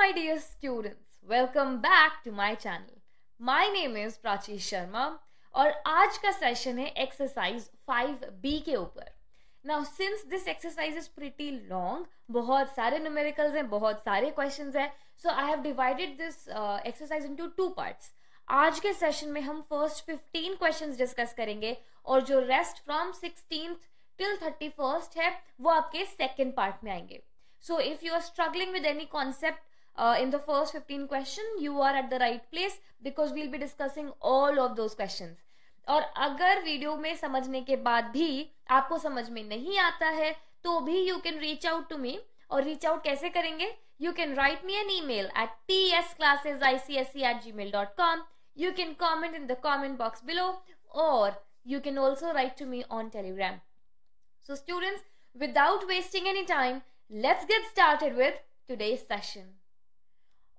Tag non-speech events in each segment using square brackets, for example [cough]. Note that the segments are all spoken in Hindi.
my dear students, welcome back to my channel. My name is Prachi Sharma और आज का सेशन है एक्सरसाइज 5B के ऊपर now since this exercise is pretty long बहुत सारे न्यूमेरिकल्स हैं बहुत सारे क्वेश्चंस हैं so I have divided this exercise into two parts आज के सेशन में हम फर्स्ट 15 क्वेश्चंस डिस्कस करेंगे और जो rest from sixteen till thirty है वो आपके सेकेंड पार्ट में आएंगे So if you are struggling with any concept, uh, in the first 15 question you are at the right place because we'll be discussing all of those questions और अगर वीडियो में समझने के बाद भी आपको समझ में नहीं आता है तो भी you can reach out to me और रीच आउट कैसे करेंगे you can write me an email at T S classes I C S C at Gmail dot com you can comment in the comment box below और you can also write to me on Telegram so students without wasting any time, let's get started with today's session.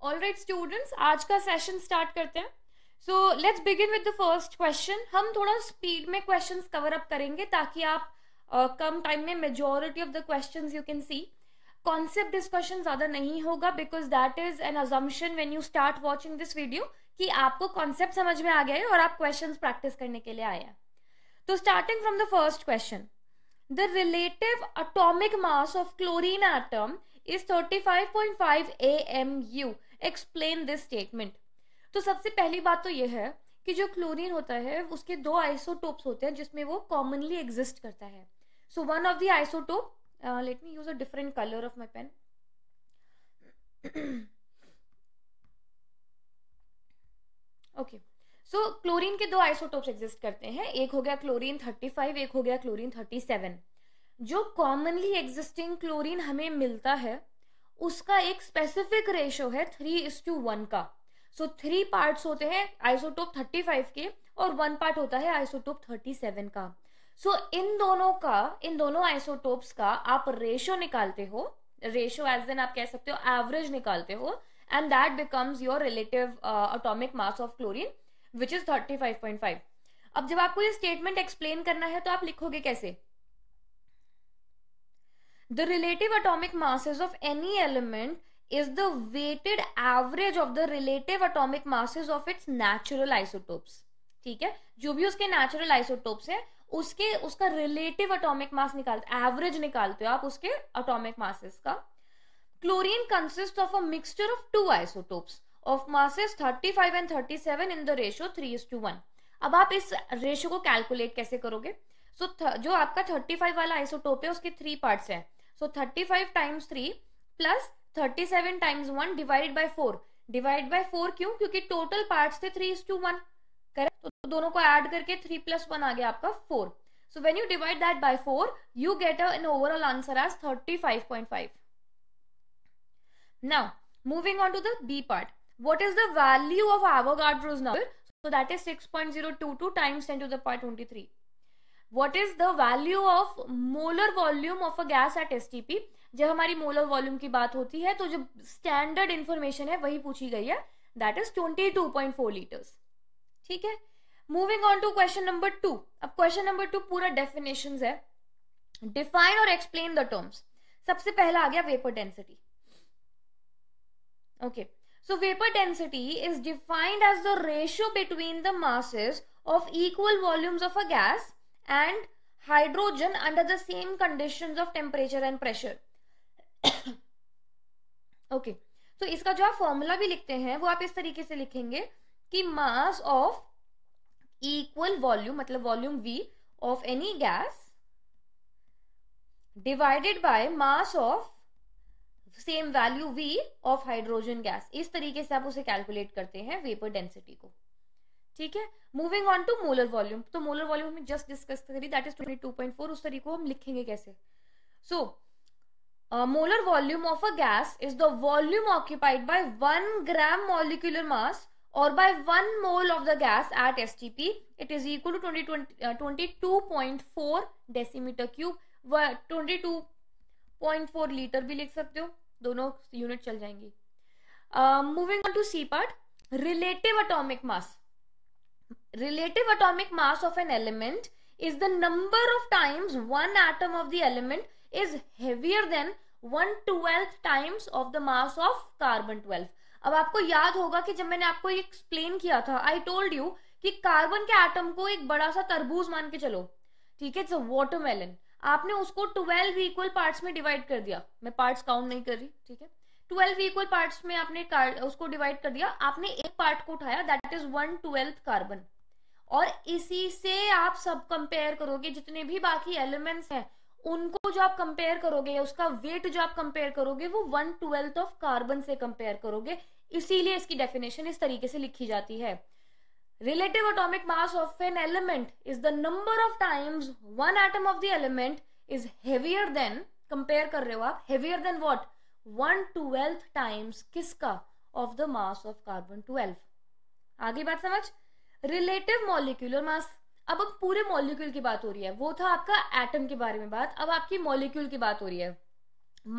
All right students आज का सेशन स्टार्ट करते हैं so let's begin with the first question हम थोड़ा स्पीड में क्वेश्चन कवर अप करेंगे ताकि आप uh, कम टाइम में majority of the question you can see concept discussion ज़्यादा नहीं होगा because that is an assumption when you start watching this video कि आपको कॉन्सेप्ट समझ में आ गया है और आप क्वेश्चन प्रैक्टिस करने के लिए आए हैं तो starting from the first question the relative atomic mass of chlorine relative is thirty five point five A M U explain this statement तो सबसे पहली बात तो यह है कि जो क्लोरीन होता है उसके दो आइसोटोप्स होते हैं जिसमें वो कॉमनली एग्जिस्ट करता है so one of the isotope let me use a different colour of my pen okay so chlorine के दो आइसोटोप्स एग्जिस्ट करते हैं एक हो गया क्लोरीन 35 एक हो गया क्लोरीन 37 जो कॉमनली एग्जिस्टिंग क्लोरीन हमें मिलता है उसका एक स्पेसिफिक रेशो है थ्री इज टू वन का सो थ्री पार्ट होते हैं आइसोटोप थर्टी फाइव के और वन पार्ट होता है आइसोटोप थर्टी सेवन का सो so, इन दोनों का इन दोनों आइसोटोप्स का आप रेशो निकालते हो रेशो एज देन आप कह सकते हो एवरेज निकालते हो and that becomes your relative atomic mass of chlorine which is thirty five point five अब जब आपको ये स्टेटमेंट एक्सप्लेन करना है तो आप लिखोगे कैसे the relative atomic masses of any element is the weighted average of the relative atomic masses of its natural isotopes. ठीक है जो भी उसके नेचुरल आइसोटोप्स हैं उसके उसका रिलेटिव अटोमिक मास निकालते एवरेज निकालते हो आप उसके अटोमिक मासेस का chlorine consist of a mixture of two isotopes of masses 35 and 37 in the ratio 3 is to one अब आप इस रेशियो को कैलकुलेट कैसे करोगे सो so, जो आपका 35 वाला आइसोटोप है उसके थ्री पार्ट्स हैं So 35 times 3 plus 37 times 1 divided by 4. Divide by 4 क्यों क्योंकि टोटल पार्ट्स थे 3 इज टू वन करेक्ट तो दोनों को ऐड करके 3 प्लस वन आ गया आपका 4. So when you divide that by 4, you get an overall answer as 35.5. Now, moving on to the B part. What is the value of Avogadro's number? So that is 6.022 times 10 to the power 23. What is the value of molar volume of a gas at S जब हमारी मोलर वॉल्यूम की बात होती है तो जो स्टैंडर्ड इंफॉर्मेशन है वही पूछी गई है that is twenty two point four litres ठीक है moving on to question number two अब क्वेश्चन नंबर टू पूरा डेफिनेशन है डिफाइन और एक्सप्लेन द टर्म्स सबसे पहला आ गया vapour density okay so vapour density is defined as the ratio between the masses of equal volumes of a gas and hydrogen under the same conditions of temperature and pressure [coughs] okay तो so, इसका जो आप फॉर्मूला भी लिखते हैं वो आप इस तरीके से लिखेंगे कि मास ऑफ इक्वल वॉल्यूम मतलब volume V of any gas divided by mass of same value V of hydrogen gas इस तरीके से आप उसे कैलकुलेट करते हैं वेपर डेंसिटी को ठीक है moving on to molar volume तो मोलर वॉल्यूम हमें जस्ट डिस्कस करी that is twenty two point four उस तरीके को हम लिखेंगे कैसे so molar volume of a gas is the volume occupied by one gram molecular mass और by one mole of the gas at S T P it is equal to twenty twenty two point four decimetre cube twenty two point four litre भी लिख सकते हो दोनों यूनिट चल जाएंगी moving on to C part relative atomic mass relative atomic mass of an element is the number of times one atom of the element is heavier than one twelfth times of the mass of carbon twelve अब आपको याद होगा कि जब मैंने आपको एक्सप्लेन किया था आई टोल्ड यू कि कार्बन के एटम को एक बड़ा सा तरबूज मान के चलो ठीक है वॉटरमेलन आपने उसको ट्वेल्व इक्वल पार्ट्स में डिवाइड कर दिया मैं पार्ट्स काउंट नहीं कर रही ठीक है ट्वेल्व इक्वल पार्ट में आपने उसको डिवाइड कर दिया आपने एक पार्ट को उठाया that is one twelfth carbon और इसी से आप सब कंपेयर करोगे जितने भी बाकी एलिमेंट्स हैं उनको जो आप कंपेयर करोगे उसका वेट जो आप कंपेयर करोगे वो वन ट्वेल्थ ऑफ कार्बन से कंपेयर करोगे इसीलिए इसकी डेफिनेशन इस तरीके से लिखी जाती है relative atomic mass of an element is the number of times one atom of the element is heavier than compare कर रहे हो आप heavier than what one twelfth times किसका of the mass of carbon twelve आगे बात समझ रिलेटिव मॉलिक्यूलर मास अब अब पूरे मॉलिक्यूल की बात हो रही है वो था आपका एटम के बारे में बात अब आपकी मॉलिक्यूल की बात हो रही है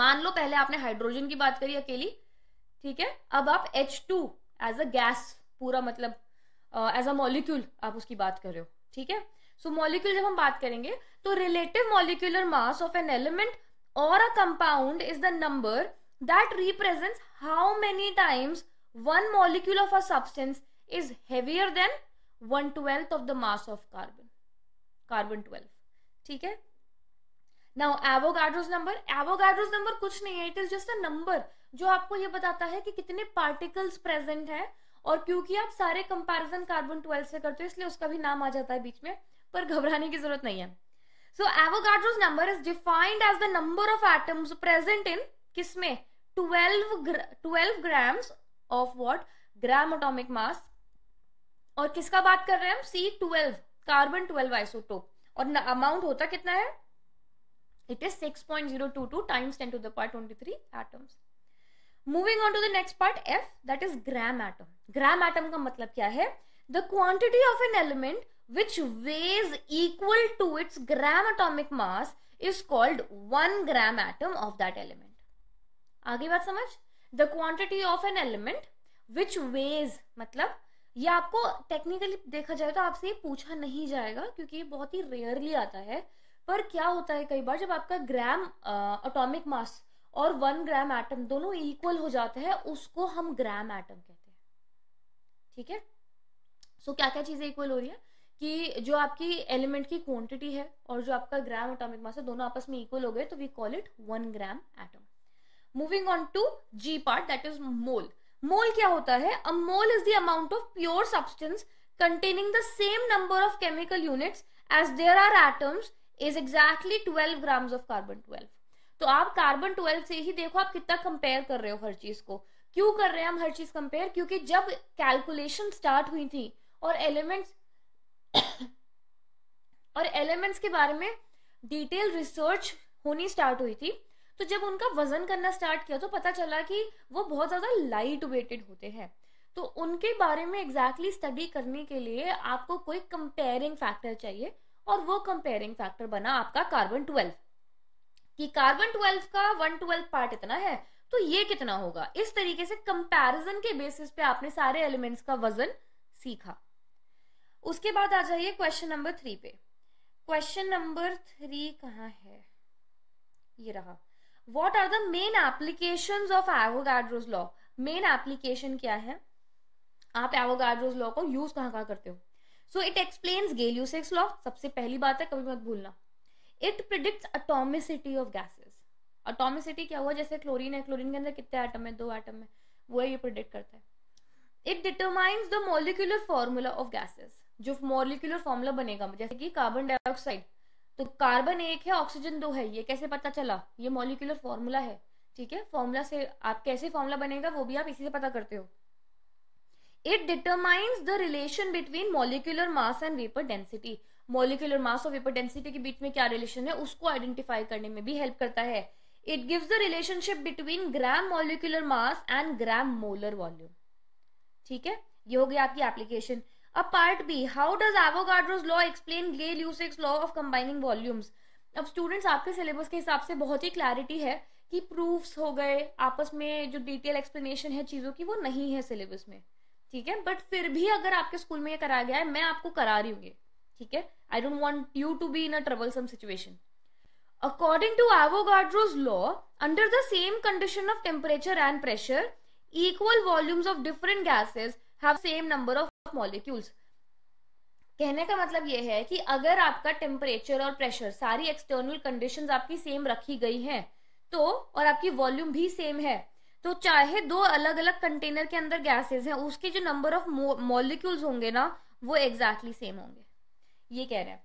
मान लो पहले आपने हाइड्रोजन की बात करी अकेली ठीक है अब आप H two as a gas पूरा मतलब एज अ मॉलिक्यूल आप उसकी बात कर रहे हो ठीक है सो मॉलिक्यूल जब हम बात करेंगे तो relative molecular mass of an element or a compound is the number that represents how many times one molecule of a substance is heavier than 1 12th of the mass of carbon carbon 12 ठीक है now Avogadro's number Avogadro's number कुछ नहीं है it is just a number जो आपको ये बताता है कि कितने पार्टिकल्स प्रेजेंट हैं और क्योंकि आप सारे कंपैरिजन कार्बन 12 से करते हो इसलिए उसका भी नाम आ जाता है बीच में पर घबराने की जरूरत नहीं है so Avogadro's number is defined as the number of atoms present in किसमें twelve twelve grams of what gram atomic mass और किसका बात कर रहे हैं हम C twelve carbon twelve isotope और अमाउंट होता कितना है it is six point zero two two times ten to दार्ट twenty three atoms moving on to the next part F that is gram atom gram atom का मतलब क्या है the quantity of an element which weighs equal to its gram atomic mass is called 1 gram atom of that element. आगे बात समझ the quantity of an element which weighs मतलब ये आपको टेक्निकली देखा जाए तो आपसे ये पूछा नहीं जाएगा क्योंकि ये बहुत ही रेयरली आता है पर क्या होता है कई बार जब आपका ग्राम अटोमिक मास और वन ग्राम एटम दोनों इक्वल हो जाते हैं उसको हम ग्राम एटम कहते हैं ठीक है सो so, क्या क्या चीजें इक्वल हो रही है कि जो आपकी एलिमेंट की क्वांटिटी है और जो आपका ग्राम एटॉमिक मास है दोनों आपस में इक्वल हो गए तो we call it one gram atom moving on to G part that is mole mole क्या होता है a mole is the amount of pure substance containing the same number of chemical units as there are atoms is exactly twelve gram of carbon twelve तो आप कार्बन ट्वेल्व से ही देखो आप कितना कंपेयर कर रहे हो हर चीज को क्यों कर रहे हैं हम हर चीज कंपेयर क्योंकि जब कैलकुलेशन स्टार्ट हुई थी और एलिमेंट्स और एलिमेंट्स के बारे में डिटेल रिसर्च होनी स्टार्ट हुई थी तो जब उनका वजन करना स्टार्ट किया तो पता चला कि वो बहुत ज़्यादा लाइट वेटेड होते हैं तो उनके बारे में एग्जैक्टली exactly स्टडी करने के लिए आपको कोई कंपेयरिंग फैक्टर चाहिए और वो कंपेयरिंग फैक्टर बना आपका कार्बन ट्वेल्व कि कार्बन ट्वेल्व का वन ट्वेल्व पार्ट इतना है तो ये कितना होगा इस तरीके से कंपैरिजन के बेसिस पे आपने सारे एलिमेंट्स का वजन सीखा उसके बाद आ जाइए क्वेश्चन नंबर थ्री पे क्वेश्चन नंबर थ्री कहाँ है ये रहा what are the main application of Avogadro's law main application क्या है आप एवोगाड्रोज लॉ को यूज कहाँ कहाँ करते हो so it explain Gay Lussac's law सबसे पहली बात है कभी मत भूलना it predict atomicity of gases atomicity क्या हुआ जैसे क्लोरीन है क्लोरीन के अंदर कितने आइटम है दो एटम है वो ये प्रिडिक्ट करता है it determines the molecular formula of gases जो मोलिकुलर फॉर्मूला बनेगा जैसे कि कार्बन डाइऑक्साइड तो कार्बन एक है ऑक्सीजन दो है ये कैसे पता चला ये मोलिकुलर फॉर्मूला है ठीक है फॉर्मूला से आप कैसे फॉर्मूला बनेगा वो भी आप इसी से पता करते हो it determines the relation between molecular mass and vapour density molecular mass और वेपर डेंसिटी के बीच में क्या रिलेशन है उसको आइडेंटिफाई करने में भी हेल्प करता है it gives the relationship between gram molecular mass and gram molar volume ठीक है ये हो गया आपकी एप्लीकेशन अब part B how does Avogadro's law explain Gay Lussac's law of combining volumes अब स्टूडेंट्स आपके सिलेबस के हिसाब से बहुत ही क्लैरिटी है कि प्रूफ्स हो गए आपस में जो डिटेल एक्सप्लेनेशन है चीज़ों की वो नहीं है सिलेबस में ठीक है बट फिर भी अगर आपके स्कूल में ये कराया गया है मैं आपको करा रही हूँ ये ठीक है I don't want you to be in a troublesome situation according to Avogadro's law under the same condition of temperature and pressure equal volumes of different gases have same number of molecules कहने का मतलब यह है कि अगर आपका टेम्परेचर और प्रेशर सारी एक्सटर्नल कंडीशंस आपकी सेम रखी गई हैं तो और आपकी वॉल्यूम भी सेम है तो चाहे दो अलग अलग कंटेनर के अंदर गैसेस हैं उसके जो नंबर ऑफ मॉलिक्यूल्स होंगे ना वो एग्जैक्टली exactly सेम होंगे ये कह रहे हैं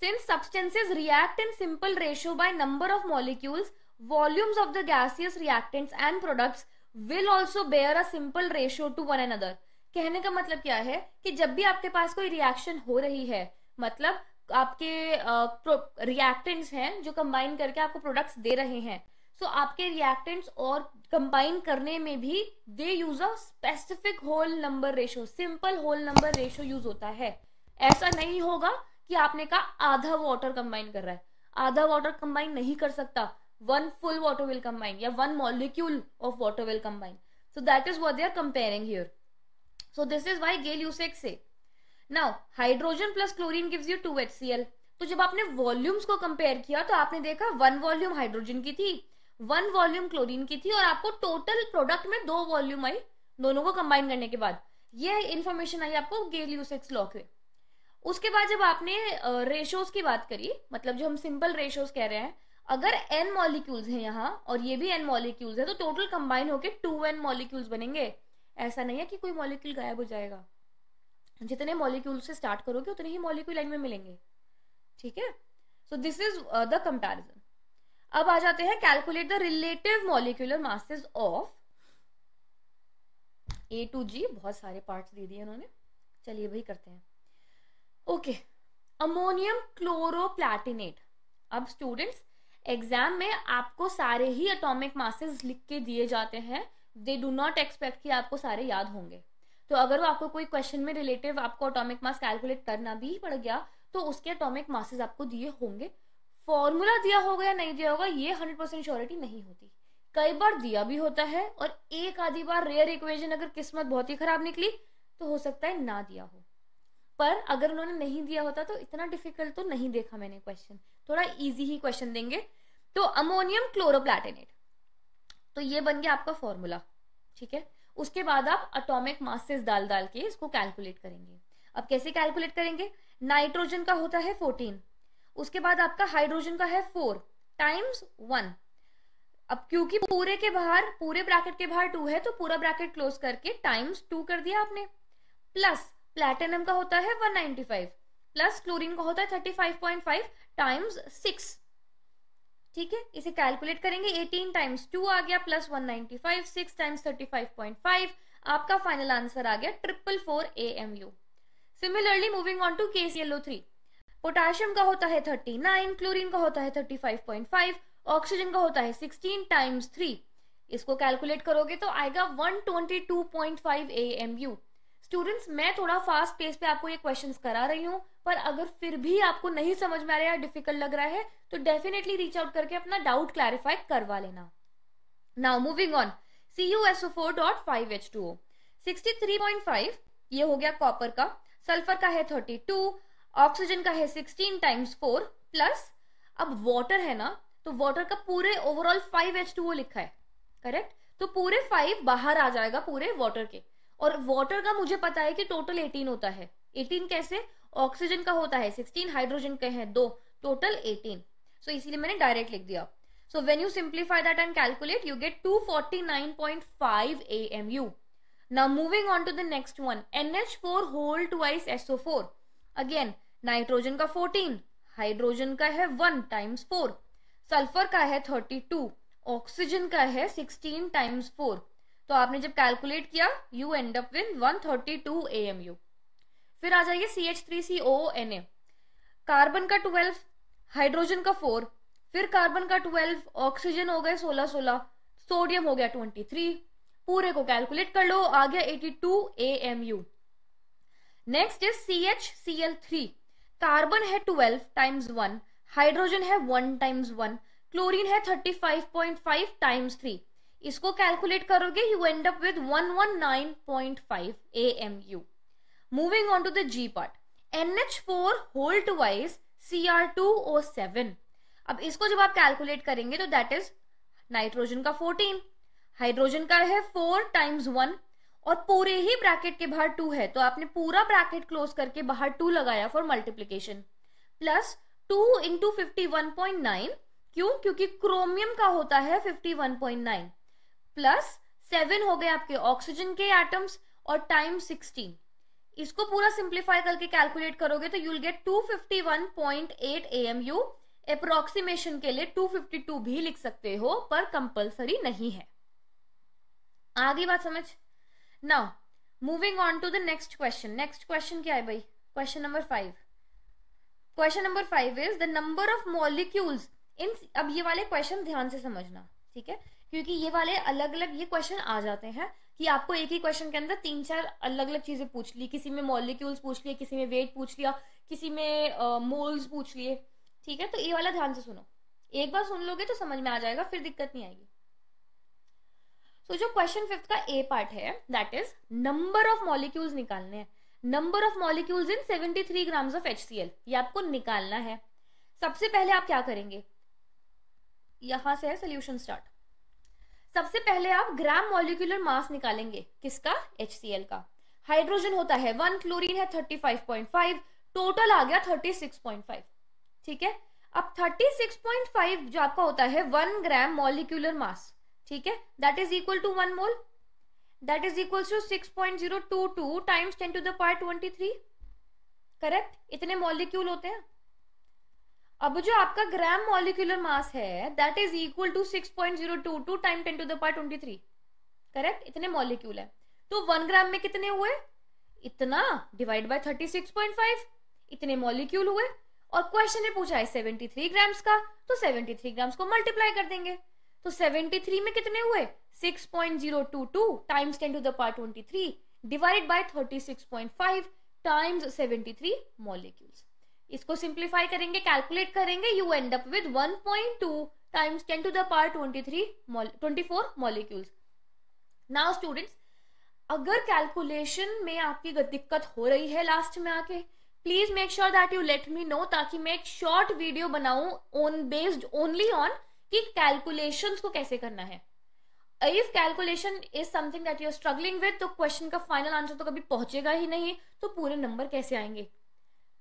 since substances react in simple ratio by number of molecules volumes of the gaseous reactants and products will also bear a simple ratio to one another कहने का मतलब क्या है कि जब भी आपके पास कोई रिएक्शन हो रही है मतलब आपके रिएक्टेंट्स हैं जो कंबाइन करके आपको प्रोडक्ट्स दे रहे हैं सो so, आपके रिएक्टेंट्स और कंबाइन करने में भी they use a specific whole number ratio simple whole number ratio use होता है ऐसा नहीं होगा कि आपने कहा आधा वाटर कंबाइन कर रहा है आधा वाटर कंबाइन नहीं कर सकता one full water will combine या one molecule of water will combine so that is what they are comparing here So this is why now hydrogen plus chlorine gives you two H C L तो जब आपने वॉल्यूम्स को कंपेयर किया तो आपने देखा वन वॉल्यूम हाइड्रोजन की थी वन वॉल्यूम क्लोरीन की थी और आपको टोटल प्रोडक्ट में दो वॉल्यूम आई दोनों को कंबाइन करने के बाद ये इन्फॉर्मेशन आई आपको गेल यूसेक्स लॉ के उसके बाद जब आपने रेशोज की बात करी मतलब जो हम सिंपल रेशोज कह रहे हैं अगर एन मॉलिक्यूल्स हैं यहाँ और ये भी एन मॉलिक्यूल्स है तो टोटल कंबाइन होकर टू एन मॉलिक्यूल्स बनेंगे ऐसा नहीं है कि कोई मॉलिक्यूल गायब हो जाएगा जितने मॉलिक्यूल से स्टार्ट करोगे उतने ही मॉलिक्यूल लाइन में मिलेंगे ठीक है so this is the comparison अब आ जाते हैं calculate the relative molecular masses of A to G बहुत सारे पार्ट्स दे दिए उन्होंने चलिए भाई करते हैं ओके अमोनियम क्लोरोप्लैटिनेट अब स्टूडेंट्स एग्जाम में आपको सारे ही एटॉमिक मासेस लिख के दिए जाते हैं दे डू नॉट एक्सपेक्ट कि आपको सारे याद होंगे तो अगर वो आपको कोई क्वेश्चन में रिलेटिव आपको अटोमिक मास कैलकुलेट करना भी पड़ गया तो उसके अटोमिक मासेज आपको दिए होंगे फॉर्मूला दिया होगा या नहीं दिया होगा ये हंड्रेड परसेंट श्योरिटी नहीं होती कई बार दिया भी होता है और एक आधी बार रेयर इक्वेशन अगर किस्मत बहुत ही खराब निकली तो हो सकता है ना दिया हो पर अगर उन्होंने नहीं दिया होता तो इतना डिफिकल्ट तो नहीं देखा मैंने क्वेश्चन थोड़ा इजी ही क्वेश्चन देंगे तो अमोनियम क्लोरोप्लाटेनेट तो ये बन गया आपका फॉर्मूला ठीक है उसके बाद आप अटोमिक मासेस डाल डाल के इसको कैलकुलेट करेंगे अब कैसे कैलकुलेट करेंगे नाइट्रोजन का होता है फोर्टीन उसके बाद आपका हाइड्रोजन का है फोर टाइम्स वन अब क्योंकि पूरे के बाहर पूरे ब्रैकेट के बाहर टू है तो पूरा ब्रैकेट क्लोज करके टाइम्स टू कर दिया आपने प्लस प्लेटिनम का होता है 195 प्लस क्लोरीन का होता है 35.5 टाइम्स सिक्स ठीक है इसे कैलकुलेट करेंगे 18 टाइम्स 2 आ गया प्लस 195 6 टाइम्स 35.5 आपका फाइनल आंसर आ गया triple four A M U similarly moving on to case yellow three potassium का होता है 39 क्लोरीन का होता है 35.5 ऑक्सीजन का होता है 16 टाइम्स 3 इसको कैलकुलेट करोगे तो आएगा 122.5 ट्वेंटी एएमयू स्टूडेंट्स मैं थोड़ा फास्ट पेस पे आपको ये क्वेश्चंस करा रही हूँ पर अगर फिर भी आपको नहीं समझ में आ रहा है डिफिकल्ट लग रहा है तो डेफिनेटली रीच आउट करके अपना डाउट क्लैरिफाई करवा लेना now moving on C U S O four dot five H two O sixty three point five ये हो गया कॉपर का सल्फर का है थर्टी टू ऑक्सीजन का है सिक्सटीन टाइम्स फोर प्लस अब वॉटर है ना तो वॉटर का पूरे overall five H two O लिखा है करेक्ट तो पूरे फाइव बाहर आ जाएगा पूरे वॉटर के और वाटर का मुझे पता है कि टोटल एटीन होता है एटीन कैसे ऑक्सीजन का होता है सिक्सटीन हाइड्रोजन के हैं दो टोटल एटीन सो so, इसीलिए मैंने डायरेक्ट लिख दिया so when you simplify that and calculate you get two forty nine point five A M U now moving on to the next one N H four whole S O four again nitrogen का फोर्टीन हाइड्रोजन का है वन टाइम्स फोर सल्फर का है थर्टी टू ऑक्सीजन का है सिक्सटीन टाइम्स फोर तो आपने जब कैलकुलेट किया you end up with 132 thirty two A M U फिर आ जाइए C H three C O N A carbon का ट्वेल्व हाइड्रोजन का फोर फिर कार्बन का ट्वेल्व ऑक्सीजन हो गए सोलह सोलह सोडियम हो गया ट्वेंटी थ्री पूरे को कैलकुलेट कर लो आ गया eighty two A M U next is C H C L three carbon है ट्वेल्व टाइम्स वन हाइड्रोजन है वन टाइम्स वन क्लोरीन है thirty five point five times three इसको कैलकुलेट करोगे you end up with 119.5 AMU moving on to the G part NH4 whole twice Cr2O7 अब इसको जब आप कैलकुलेट करेंगे तो दैट इज नाइट्रोजन का 14 हाइड्रोजन का है 4 टाइम्स 1 और पूरे ही ब्रैकेट के बाहर टू है तो आपने पूरा ब्रैकेट क्लोज करके बाहर टू लगाया for multiplication plus two into fifty one point nine क्यों क्योंकि क्रोमियम का होता है fifty one point nine plus seven हो गए आपके ऑक्सीजन के एटम्स और टाइम सिक्सटीन इसको पूरा सिंप्लीफाई करके कैलकुलेट करोगे तो you'll get two fifty one point M U approximation के लिए टू फिफ्टी टू भी लिख सकते हो पर कंपल्सरी नहीं है आगे बात समझ now moving on to the next question next question क्या है भाई question number five question number five is the number of molecules in अब ये वाले क्वेश्चन ध्यान से समझना ठीक है क्योंकि ये वाले अलग अलग ये क्वेश्चन आ जाते हैं कि आपको एक ही क्वेश्चन के अंदर तीन चार अलग अलग चीजें पूछ ली किसी में मॉलिक्यूल्स पूछ लिए किसी में वेट पूछ लिया किसी में मोल्स uh, पूछ लिए ठीक है तो ये वाला ध्यान से सुनो एक बार सुन लोगे तो समझ में आ जाएगा फिर दिक्कत नहीं आएगी सो so, जो क्वेश्चन फिफ्थ का ए पार्ट है that is number of molecules निकालने हैं number of molecules in 73 grams of H ये आपको निकालना है सबसे पहले आप क्या करेंगे यहां से है सोल्यूशन स्टार्ट सबसे पहले आप ग्राम मॉलिकुलर मास निकालेंगे किसका एच का हाइड्रोजन होता है वन क्लोरीन है thirty five point five total आ गया थर्टी सिक्स पॉइंट फाइव ठीक है अब थर्टी सिक्स पॉइंट फाइव जो आपका होता है वन ग्राम मॉलिक्यूलर मास ठीक है that is equal to one mole that is equal to six point zero two two times ten to the twenty three correct इतने मॉलिक्यूल होते हैं अब जो आपका ग्राम मॉलिक्यूलर मास है that is equal to two time ten to the twenty three correct इतने मॉलिक्यूल है तो वन ग्राम में कितने हुए इतना डिवाइड बाय फाइव इतने मॉलिक्यूल हुए और क्वेश्चन ने पूछा है थ्री ग्राम्स का तो थ्री ग्राम्स को मल्टीप्लाई कर देंगे तो सेवेंटी थ्री में कितने हुए two times ten to the twenty three divide by five times three molecules इसको सिंप्लीफाई करेंगे कैलकुलेट करेंगे you end up with 1.2 two times 10 to the power twenty 24 four molecules now students अगर कैलकुलेशन में आपकी दिक्कत हो रही है लास्ट में आके please make sure that you let me know ताकि मैं एक शॉर्ट वीडियो बनाऊं ऑन बेस्ड ओनली ऑन कि कैलकुलेशंस को कैसे करना है if calculation is something that you are struggling with तो क्वेश्चन का फाइनल आंसर तो कभी पहुंचेगा ही नहीं तो पूरे नंबर कैसे आएंगे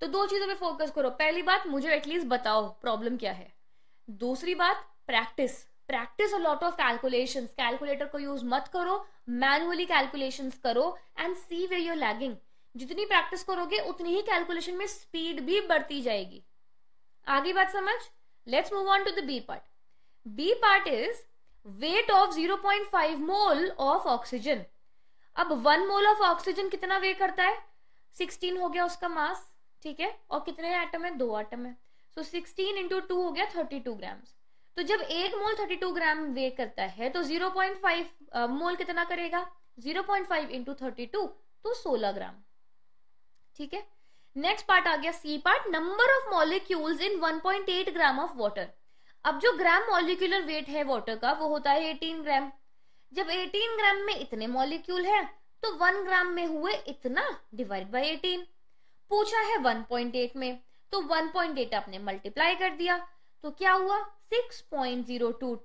तो दो चीजों पे फोकस करो पहली बात मुझे एटलीस्ट बताओ प्रॉब्लम क्या है दूसरी बात practice practice a lot of calculation calculator को यूज मत करो मैनुअली कैलकुलेशन करो and see where you're lagging जितनी प्रैक्टिस करोगे उतनी ही कैलकुलेशन में स्पीड भी बढ़ती जाएगी आगे बात समझ let's move on to the B part B part is weight of 0.5 mole of oxygen अब वन मोल ऑफ ऑक्सीजन कितना वे करता है 16 हो गया उसका मास ठीक है और कितने आइटम है दो आइटम है सो सिक्सटीन इंटू टू हो गया थर्टी टू ग्राम्स तो जब एक मोल थर्टी टू ग्राम वे करता है तो जीरो पॉइंट फाइव मोल कितना करेगा zero point five into thirty two तो सोलह ग्राम ठीक है नेक्स्ट पार्ट आ गया C part number of molecules in one point eight gram of water अब जो ग्राम मॉलिक्यूलर वेट है वाटर का वो होता है एटीन ग्राम जब एटीन ग्राम में इतने मॉलिक्यूल है तो वन ग्राम में हुए इतना डिवाइड बाई एटीन पूछा है 1.8 में तो 1.8 आपने मल्टीप्लाई कर दिया तो क्या हुआ 6.022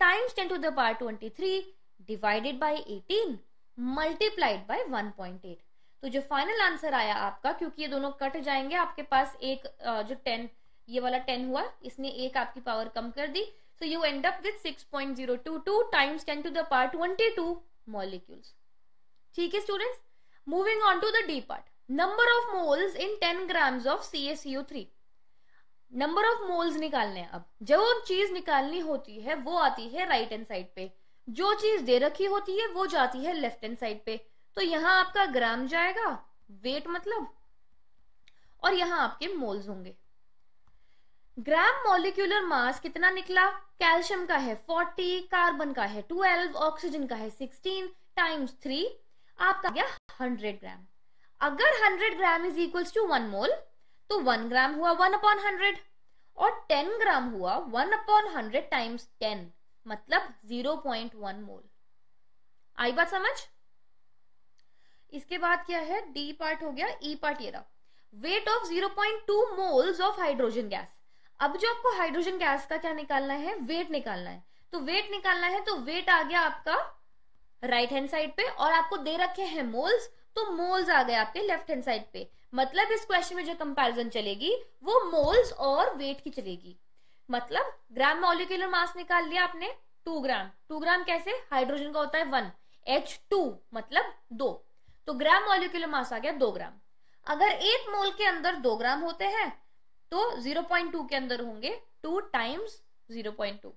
times ten to the twenty three divided by eighteen multiplied by 1.8 तो जो फाइनल आंसर आया आपका क्योंकि ये दोनों कट जाएंगे आपके पास एक जो 10 ये वाला 10 हुआ इसने एक आपकी पावर कम कर दी so you end up with 6.022 times ten to the twenty two molecules ठीक है students moving on to the D part number of moles in ten grams of C S U three number of moles निकालने हैं अब जो चीज निकालनी होती है वो आती है राइट हैंड साइड पे जो चीज दे रखी होती है वो जाती है लेफ्ट हैंड साइड पे तो यहाँ आपका ग्राम जाएगा वेट मतलब और यहाँ आपके मोल्स होंगे ग्राम मॉलिक्यूलर मास कितना निकला कैल्शियम का है 40 कार्बन का है 12 ऑक्सीजन का है 16 टाइम्स 3 आपका गया 100 ग्राम अगर 100 gram is equals to one mole तो 1 ग्राम हुआ 1 अपॉन हंड्रेड और 10 ग्राम हुआ 1 अपॉन हंड्रेड टाइम्स 10 मतलब 0.1 मोल आई बात समझ इसके बाद क्या है डी पार्ट हो गया ई e पार्ट ये रहा weight of 0.2 moles of hydrogen gas अब जो आपको हाइड्रोजन गैस का क्या निकालना है वेट निकालना है तो वेट निकालना है तो वेट आ गया आपका राइट हैंड साइड पे और आपको दे रखे हैं मोल्स तो मोल्स आ गए आपके लेफ्ट हैंड साइड पे मतलब इस क्वेश्चन में जो कंपैरिजन चलेगी वो मोल्स और वेट की चलेगी मतलब ग्राम मॉलिक्यूलर मास निकाल लिया आपने टू ग्राम टू ग्राम कैसे हाइड्रोजन का होता है वन एच टू मतलब दो तो ग्राम मॉलिक्यूलर मास आ गया दो ग्राम अगर एक मोल के अंदर दो ग्राम होते हैं तो जीरो पॉइंट टू के अंदर होंगे two times zero point two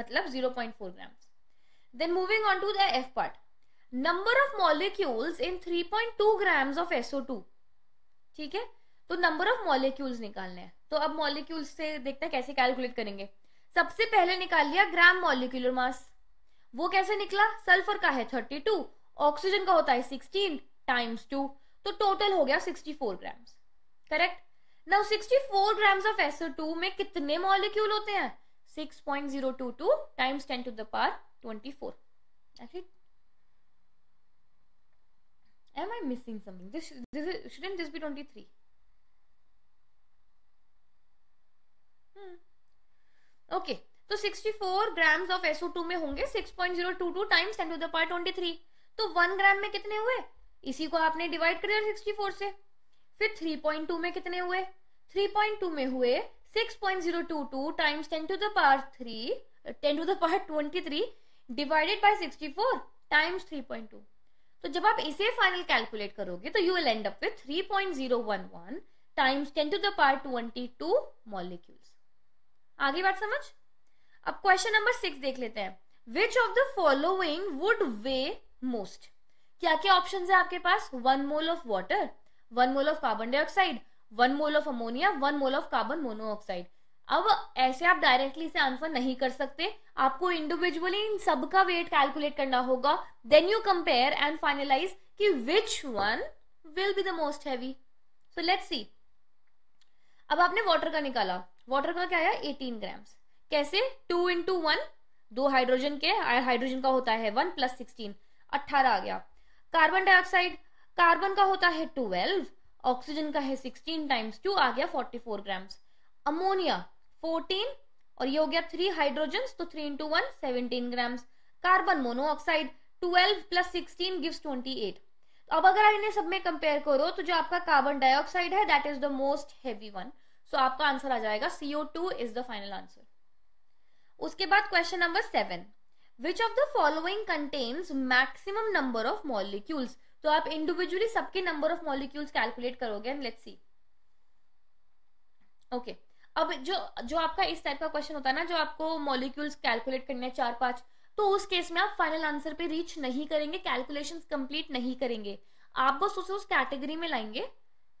मतलब zero point four gram then moving on to the F part number of molecules in 3.2 grams of SO2 ठीक है तो नंबर ऑफ मॉलिक्यूल्स निकालने हैं तो अब मॉलिक्यूल्स से देखते हैं कैसे कैलकुलेट करेंगे सबसे पहले निकाल लिया ग्राम मॉलिक्यूलर मास वो कैसे निकला सल्फर का है 32 ऑक्सीजन का होता है 16 टाइम्स टू तो टोटल हो गया 64 grams correct now 64 grams of SO2 में कितने मॉलिक्यूल होते हैं 6.022 times 10 to the power 24 actually am I missing something? This, this is, shouldn't this be 23? Hmm. Okay. तो 64 ग्राम्स ऑफ SO2 में होंगे 6.022 टाइम्स 10 टू द पावर 23 तो 1 ग्राम में कितने हुए इसी को आपने डिवाइड कर दिया 64 से फिर 3.2 में कितने हुए 3.2 में हुए 6.022 times 10 to the power 3 10 to the power 23 divided by 64 times 3.2 तो जब आप इसे फाइनल कैलकुलेट करोगे तो you will end up with 3.011 times ten to the twenty two molecules आगे बात समझ अब क्वेश्चन नंबर सिक्स देख लेते हैं which of the following would weigh most क्या क्या ऑप्शन है आपके पास one mole of water one mole of carbon dioxide one mole of ammonia one mole of carbon monoxide अब ऐसे आप डायरेक्टली से आंसर नहीं कर सकते आपको इंडिविजुअली इन सब का वेट कैलकुलेट करना होगा then you compare and finalise कि which one will be the most heavy so let's see अब आपने वाटर का निकाला वाटर का क्या आया 18 ग्राम्स कैसे टू इंटू वन दो हाइड्रोजन के हाइड्रोजन का होता है वन प्लस सिक्सटीन अट्ठारह आ गया कार्बन डाइऑक्साइड कार्बन का होता है ट्वेल्व ऑक्सीजन का है सिक्सटीन टाइम्स टू आ गया forty four grams ammonia fourteen और ये हो गया थ्री हाइड्रोजन तो three into one seventeen grams carbon monoxide twelve plus sixteen gives twenty eight अब अगर आप इन्हें सब में कंपेयर करो तो जो आपका कार्बन डाइऑक्साइड है that is the most heavy one so आपका आंसर आ जाएगा CO two is the final answer उसके बाद question number seven which of the following contains maximum number of molecules तो आप इंडिविजुअली सबके नंबर ऑफ मॉलिक्यूल्स कैलकुलेट करोगे and let's see okay okay. अब जो जो आपका इस टाइप का क्वेश्चन होता है ना जो आपको मॉलिक्यूल्स कैलकुलेट करने चार पांच तो उस केस में आप फाइनल आंसर पे रीच नहीं करेंगे कैलकुलेशंस कंप्लीट नहीं करेंगे आप बस उसे उस कैटेगरी में लाएंगे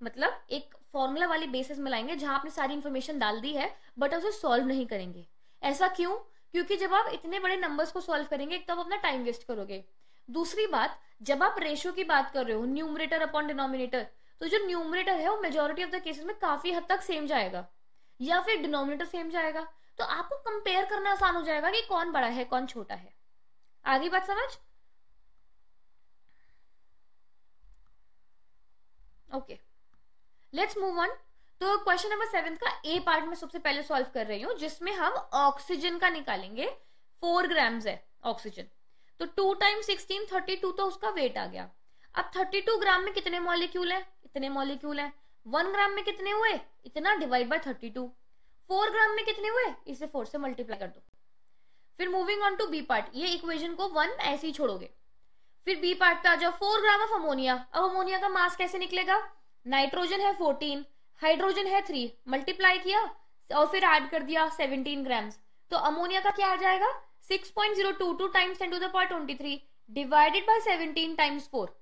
मतलब एक फॉर्मूला वाली बेसिस में लाएंगे जहां आपने सारी इन्फॉर्मेशन डाल दी है बट उसे सॉल्व नहीं करेंगे ऐसा क्यों क्योंकि जब आप इतने बड़े नंबर्स को सॉल्व करेंगे तो आप अपना टाइम वेस्ट करोगे दूसरी बात जब आप रेशियो की बात कर रहे हो न्यूमरेटर अपॉन डिनोमिनेटर तो जो न्यूमरेटर है वो मेजोरिटी ऑफ द केसेस में काफी हद तक सेम जाएगा या फिर डिनोमिनेटर सेम जाएगा तो आपको कंपेयर करना आसान हो जाएगा कि कौन बड़ा है कौन छोटा है आगे बात समझ ओके लेट्स मूव ऑन तो क्वेश्चन नंबर सेवन का ए पार्ट में सबसे पहले सॉल्व कर रही हूं जिसमें हम ऑक्सीजन का निकालेंगे फोर ग्राम्स है ऑक्सीजन तो two time sixteen thirty two तो उसका वेट आ गया अब थर्टी टू ग्राम में कितने मॉलिक्यूल है इतने मॉलिक्यूल है वन ग्राम में कितने हुए इतना divide by thirty two four gram में कितने हुए इसे फोर से मल्टीप्लाई कर दो फिर moving on to B part ये इक्वेशन को वन ऐसे ही छोड़ोगे फिर बी पार्ट पे आ जाओ फोर ग्राम ऑफ अमोनिया अब अमोनिया का मास कैसे निकलेगा नाइट्रोजन है फोर्टीन हाइड्रोजन है थ्री मल्टीप्लाई किया और फिर ऐड कर दिया सेवनटीन ग्राम्स तो अमोनिया का क्या आ जाएगा six point zero two two times ten to the power twenty three divided by seventeen times four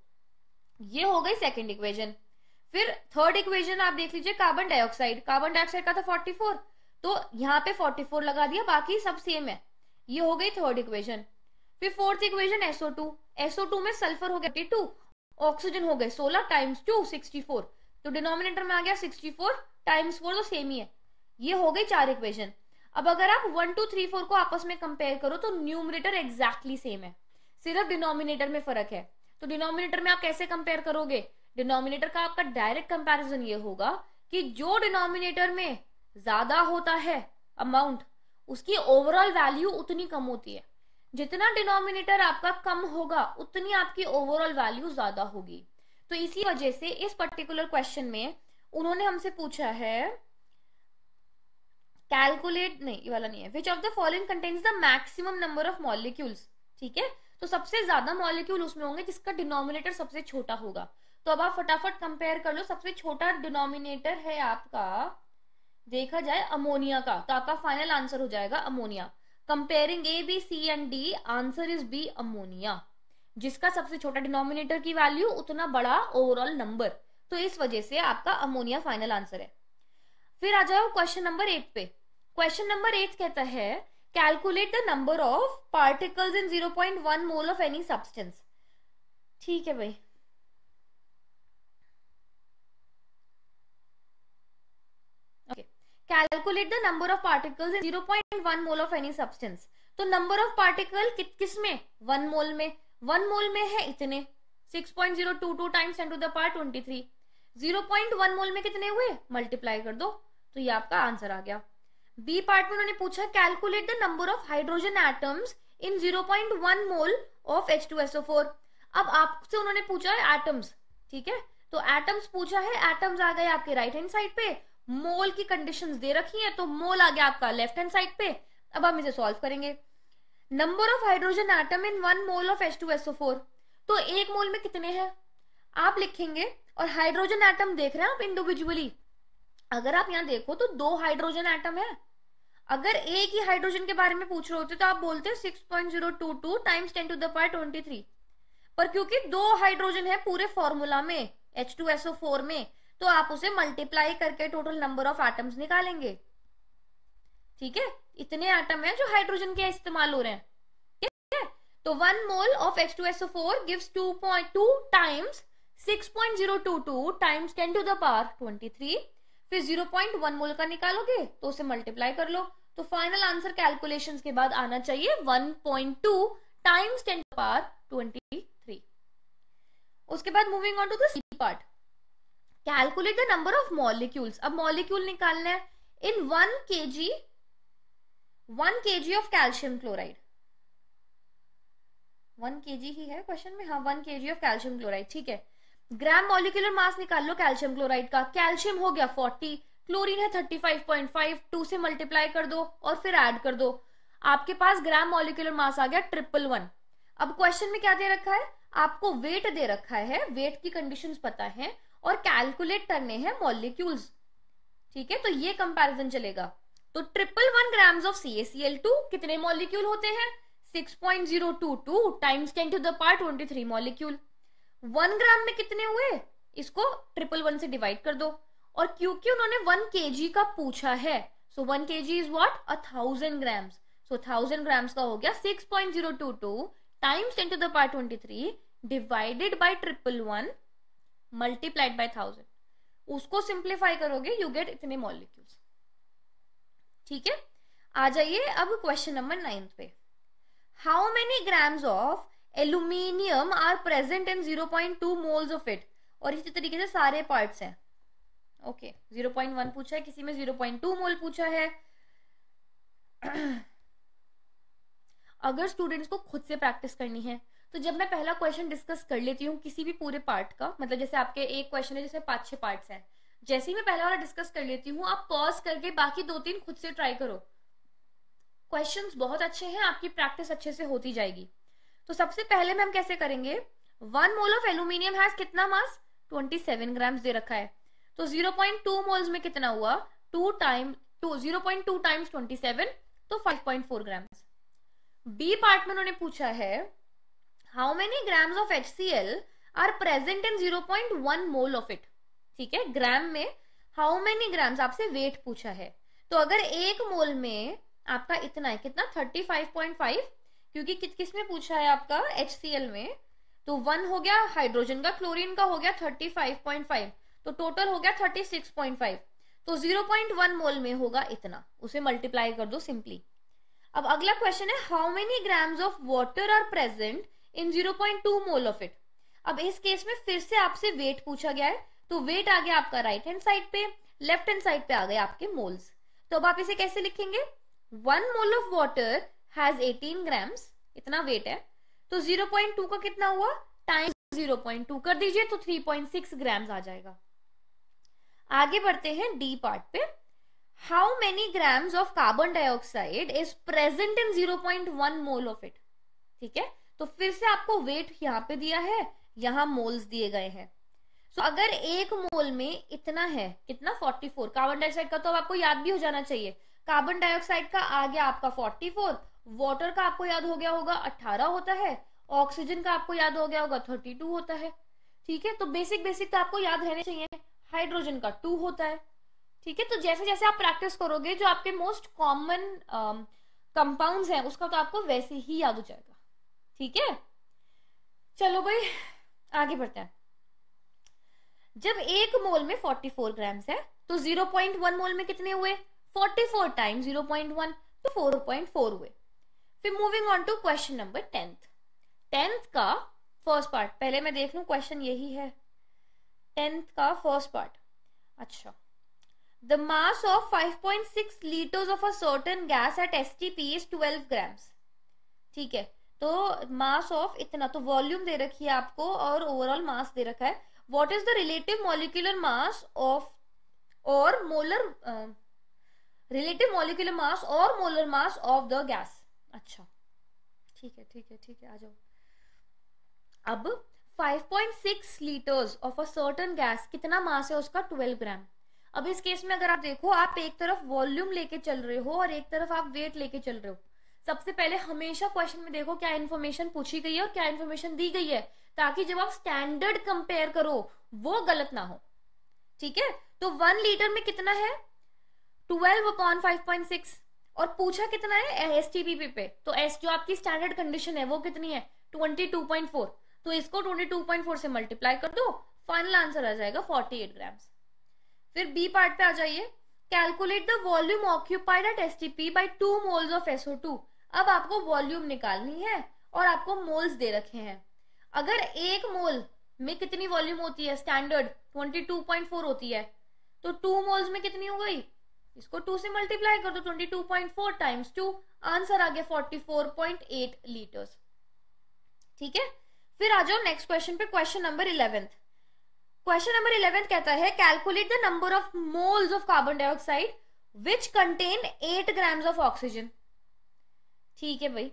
ये हो गई सेकेंड इक्वेशन फिर थर्ड इक्वेशन आप देख लीजिए कार्बन डाइऑक्साइड कार्बन डाइऑक्साइड का था 44 तो यहाँ पे 44 लगा दिया बाकी सब सेम है ये हो गई थर्ड इक्वेशन फिर fourth equation SO two SO two में सल्फर हो गया टू ऑक्सीजन हो गए सोलह टाइम्स टू सिक्सटी फोर तो डिनोमिनेटर में आ गया सिक्सटी फोर टाइम्स फोर तो सेम ही है ये हो गई चार इक्वेशन अब अगर आप वन टू थ्री फोर को आपस में कंपेयर करो तो न्यूमरेटर एग्जैक्टली सेम है सिर्फ डिनोमिनेटर में फर्क है तो डिनोमिनेटर में आप कैसे कंपेयर करोगे डिनोमिनेटर का आपका डायरेक्ट कंपैरिजन ये होगा कि जो डिनोमिनेटर में ज्यादा होता है अमाउंट उसकी ओवरऑल वैल्यू उतनी कम होती है जितना डिनोमिनेटर आपका कम होगा उतनी आपकी ओवरऑल वैल्यू ज्यादा होगी तो इसी वजह से इस पर्टिकुलर क्वेश्चन में उन्होंने हमसे पूछा है कैलकुलेट नहीं ये वाला नहीं है which of the following contains the maximum number of molecules ठीक है तो सबसे ज्यादा मॉलिक्यूल उसमें होंगे जिसका डिनोमिनेटर सबसे छोटा होगा तो अब आप फटाफट कंपेयर कर लो सबसे छोटा डिनोमिनेटर है आपका देखा जाए अमोनिया का तो आपका फाइनल आंसर हो जाएगा ammonia comparing A B C and D answer is B ammonia जिसका सबसे छोटा डिनोमिनेटर की वैल्यू उतना बड़ा ओवरऑल नंबर तो इस वजह से आपका अमोनिया फाइनल आंसर है फिर आ जाओ क्वेश्चन नंबर एट पे क्वेश्चन नंबर एट कहता है calculate the number of particles in 0.1 mole of any substance ठीक है भाई calculate the number of particles in 0.1 mole of any substance तो नंबर ऑफ पार्टिकल कि, किस में वन मोल में वन मोल में है इतने 6.022 times ten to the power 23 0.1 mole में कितने हुए मल्टीप्लाई कर दो तो ये आपका आंसर आ गया बी पार्ट में उन्होंने पूछा calculate the number of hydrogen atoms in 0.1 mole of H2SO4 अब आपसे उन्होंने पूछा है एटम्स ठीक है तो एटम्स पूछा है एटम्स आ गए आपके राइट हैंड साइड पे मोल की कंडीशन दे रखी है तो मोल आ गया आपका लेफ्ट हैंड साइड पे अब हम इसे सॉल्व करेंगे number of hydrogen atom in one mole of H two SO four तो एक मोल में कितने हैं आप लिखेंगे और हाइड्रोजन एटम देख रहे हैं आप इंडिविजुअली अगर आप यहाँ देखो तो दो हाइड्रोजन एटम है अगर एक ही हाइड्रोजन के बारे में पूछ रहे होते तो आप बोलते six point zero two two times ten to the power twenty three पर क्योंकि दो हाइड्रोजन है पूरे फॉर्मूला में एच टू एसओ फोर में तो आप उसे मल्टीप्लाई करके टोटल नंबर ऑफ एटम्स निकालेंगे ठीक है इतने एटम हैं जो हाइड्रोजन के इस्तेमाल हो रहे हैं ठीक है तो one mole of H two S four gives two point two times six point zero two two times ten to the twenty three फिर जीरो पॉइंट वन मोल का निकालोगे तो उसे मल्टीप्लाई कर लो तो फाइनल आंसर कैलकुलेशंस के बाद आना चाहिए 1.2 टाइम्स 10 पावर 23 उसके बाद moving on to the C part calculate the number of molecules अब मॉलिक्यूल निकालना है in one K G one K G of calcium chloride one K G ही है क्वेश्चन में हाँ one K G of calcium chloride ठीक है ग्राम मॉलिक्यूलर मास निकाल लो कैल्शियम क्लोराइड का कैल्शियम हो गया फोर्टी क्लोरीन है thirty five point five two से मल्टीप्लाई कर दो और फिर एड कर दो आपके पास ग्राम मॉलिक्यूलर मास आ गया ट्रिपल वन अब क्वेश्चन में क्या दे रखा है आपको वेट दे रखा है वेट की कंडीशंस पता है और कैलकुलेट करने हैं मॉलिक्यूल्स ठीक है तो ये कंपैरिजन चलेगा तो triple one gram of C S two कितने मॉलिक्यूल होते हैं 6.022 times 10 to the power 23 molecule one gram में कितने हुए इसको ट्रिपल वन से डिवाइड कर दो और क्योंकि उन्होंने वन के का पूछा है so one K G is what a thousand gram so thousand gram का हो गया six point zero two two times ten to the twenty three divided by triple one multiplied by thousand उसको सिंप्लीफाई करोगे यू गेट इतने मॉलिक्यूल्स ठीक है आ जाइए अब क्वेश्चन नंबर नाइन्थ पे how many grams of aluminium are present in zero point two moles of it और इसी तरीके से सारे पार्ट्स हैं ओके जीरो पॉइंट वन पूछा है किसी में जीरो पॉइंट टू मोल पूछा है [clears throat] अगर स्टूडेंट्स को खुद से प्रैक्टिस करनी है तो जब मैं पहला क्वेश्चन डिस्कस कर लेती हूँ किसी भी पूरे पार्ट का मतलब जैसे आपके एक क्वेश्चन है जिसमें पाँच छह पार्ट्स हैं जैसे ही मैं पहला वाला डिस्कस कर लेती हूँ आप पॉज करके बाकी दो तीन खुद से ट्राई करो क्वेश्चंस बहुत अच्छे हैं आपकी प्रैक्टिस अच्छे से होती जाएगी तो सबसे पहले हम कैसे करेंगे one mole of aluminium has कितना मास 27 ग्राम्स दे रखा है तो 0.2 मोल्स में कितना हुआ 2 टाइम 2 0.2 टाइम्स 27 तो 5.4 ग्राम्स बी पार्ट में उन्होंने पूछा है how many grams of H C L are present in one mole of it ठीक है ग्राम में हाउ मेनी ग्राम्स आपसे वेट पूछा है तो अगर एक मोल में आपका इतना है कितना फाइव क्योंकि किस किस में पूछा है आपका एच में तो वन हो गया हाइड्रोजन का क्लोरीन का हो गया थर्टी फाइव पॉइंट फाइव तो टोटल हो गया थर्टी सिक्स पॉइंट फाइव तो जीरो पॉइंट वन मोल में होगा इतना उसे मल्टीप्लाई कर दो सिंपली अब अगला क्वेश्चन है how many grams of water are present in zero point two mole of it अब इस केस में फिर से आपसे वेट पूछा गया है तो वेट आ गया आपका राइट हैंड साइड पे लेफ्ट हैंड साइड पे आ गए आपके मोल्स तो अब आप इसे कैसे लिखेंगे one mole of water has eighteen grams इतना वेट है तो जीरो पॉइंट टू का कितना हुआ टाइम जीरो पॉइंट टू कर दीजिए तो थ्री पॉइंट सिक्स ग्राम्स आ जाएगा आगे बढ़ते हैं डी पार्ट पे how many grams of carbon dioxide is present in zero point one mole of it ठीक है तो फिर से आपको वेट यहाँ पे दिया है यहाँ मोल्स दिए गए हैं सो अगर एक मोल में इतना है कितना 44 कार्बन डाइऑक्साइड का तो आपको याद भी हो जाना चाहिए कार्बन डाइऑक्साइड का आ गया आपका 44 वाटर का आपको याद हो गया होगा 18 होता है ऑक्सीजन का आपको याद हो गया होगा 32 होता है ठीक है तो बेसिक बेसिक तो आपको याद रहने चाहिए हाइड्रोजन का टू होता है ठीक है तो जैसे जैसे आप प्रैक्टिस करोगे जो आपके मोस्ट कॉमन कंपाउंड हैं उसका तो आपको वैसे ही याद हो जाएगा ठीक है चलो भाई आगे बढ़ते हैं जब एक मोल में 44 ग्राम्स है तो 0.1 मोल में कितने हुए 44 टाइम 0.1 तो 4.4 हुए फिर moving on to question number tenth tenth का फर्स्ट पार्ट पहले मैं देख लू क्वेश्चन यही है टेंथ का फर्स्ट पार्ट अच्छा the mass of 5.6 litres of a certain gas at STP is 12 grams ठीक है तो मास ऑफ इतना तो वॉल्यूम दे रखी है आपको और ओवरऑल मास दे रखा है what is the relative molecular mass of और मोलर रिलेटिव मॉलिकुलर मास और molar mass of the gas अच्छा ठीक है ठीक है ठीक है आ जाओ अब 5.6 litres of a certain gas कितना मास है उसका 12 ग्राम अब इस केस में अगर आप देखो आप एक तरफ वॉल्यूम लेके चल रहे हो और एक तरफ आप वेट लेके चल रहे हो सबसे पहले हमेशा क्वेश्चन में देखो क्या इन्फॉर्मेशन पूछी गई है और क्या इन्फॉर्मेशन दी गई है ताकि जब आप स्टैंडर्ड कंपेयर करो वो गलत ना हो ठीक है तो वन लीटर में कितना है twelve upon five point six और पूछा कितना है एस पे तो एस जो आपकी स्टैंडर्ड कंडीशन है वो कितनी है ट्वेंटी टू पॉइंट फोर तो इसको ट्वेंटी टू पॉइंट फोर से मल्टीप्लाई कर दो फाइनल आंसर आ जाएगा फोर्टी एट ग्राम फिर बी पार्ट पे आ जाइए calculate the volume occupied at S T P by two moles of SO two अब आपको वॉल्यूम निकालनी है और आपको मोल्स दे रखे हैं अगर एक मोल में कितनी वॉल्यूम होती है स्टैंडर्ड 22.4 होती है तो टू मोल्स में कितनी हो गई इसको टू से मल्टीप्लाई कर दो 22.4 टाइम्स टू आंसर आ गया 44.8 लीटर्स ठीक है फिर आ जाओ नेक्स्ट क्वेश्चन पे question number eleventh question number eleventh कहता है calculate the number of moles of carbon dioxide which contain eight grams of oxygen ठीक है भाई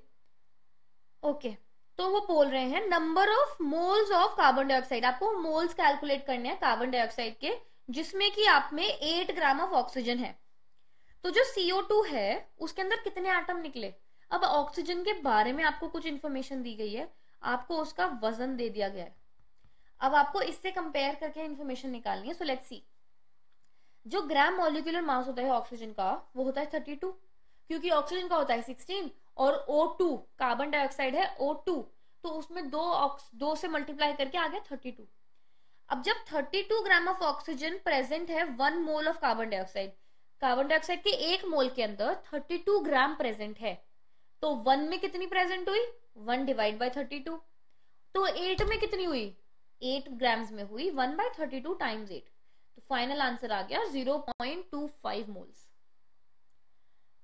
ओके तो वो बोल रहे हैं number of moles of carbon dioxide आपको मोल्स कैलकुलेट करने हैं कार्बन डाइऑक्साइड के जिसमें कि आप में एट ग्राम ऑफ ऑक्सीजन है तो जो सीओ टू है उसके अंदर कितने आटम निकले अब ऑक्सीजन के बारे में आपको कुछ इन्फॉर्मेशन दी गई है आपको उसका वजन दे दिया गया है अब आपको इससे कंपेयर करके इन्फॉर्मेशन निकालनी है सो लेट्स सी जो ग्राम मॉलिकुलर मास होता है ऑक्सीजन का वो होता है थर्टी टू क्योंकि ऑक्सीजन का होता है सिक्सटीन और ओ टू कार्बन डाइऑक्साइड है ओ टू तो उसमें दो दो से मल्टीप्लाई करके आ गया थर्टी टू अब जब thirty two gram of oxygen present है one mole of carbon dioxide carbon dioxide के एक मोल के अंदर थर्टी टू ग्राम प्रेजेंट है तो वन में कितनी प्रेजेंट हुई one divide by thirty two तो एट में कितनी हुई एट ग्राम्स में हुई one by thirty two times eight तो फाइनल आंसर आ गया zero point two five moles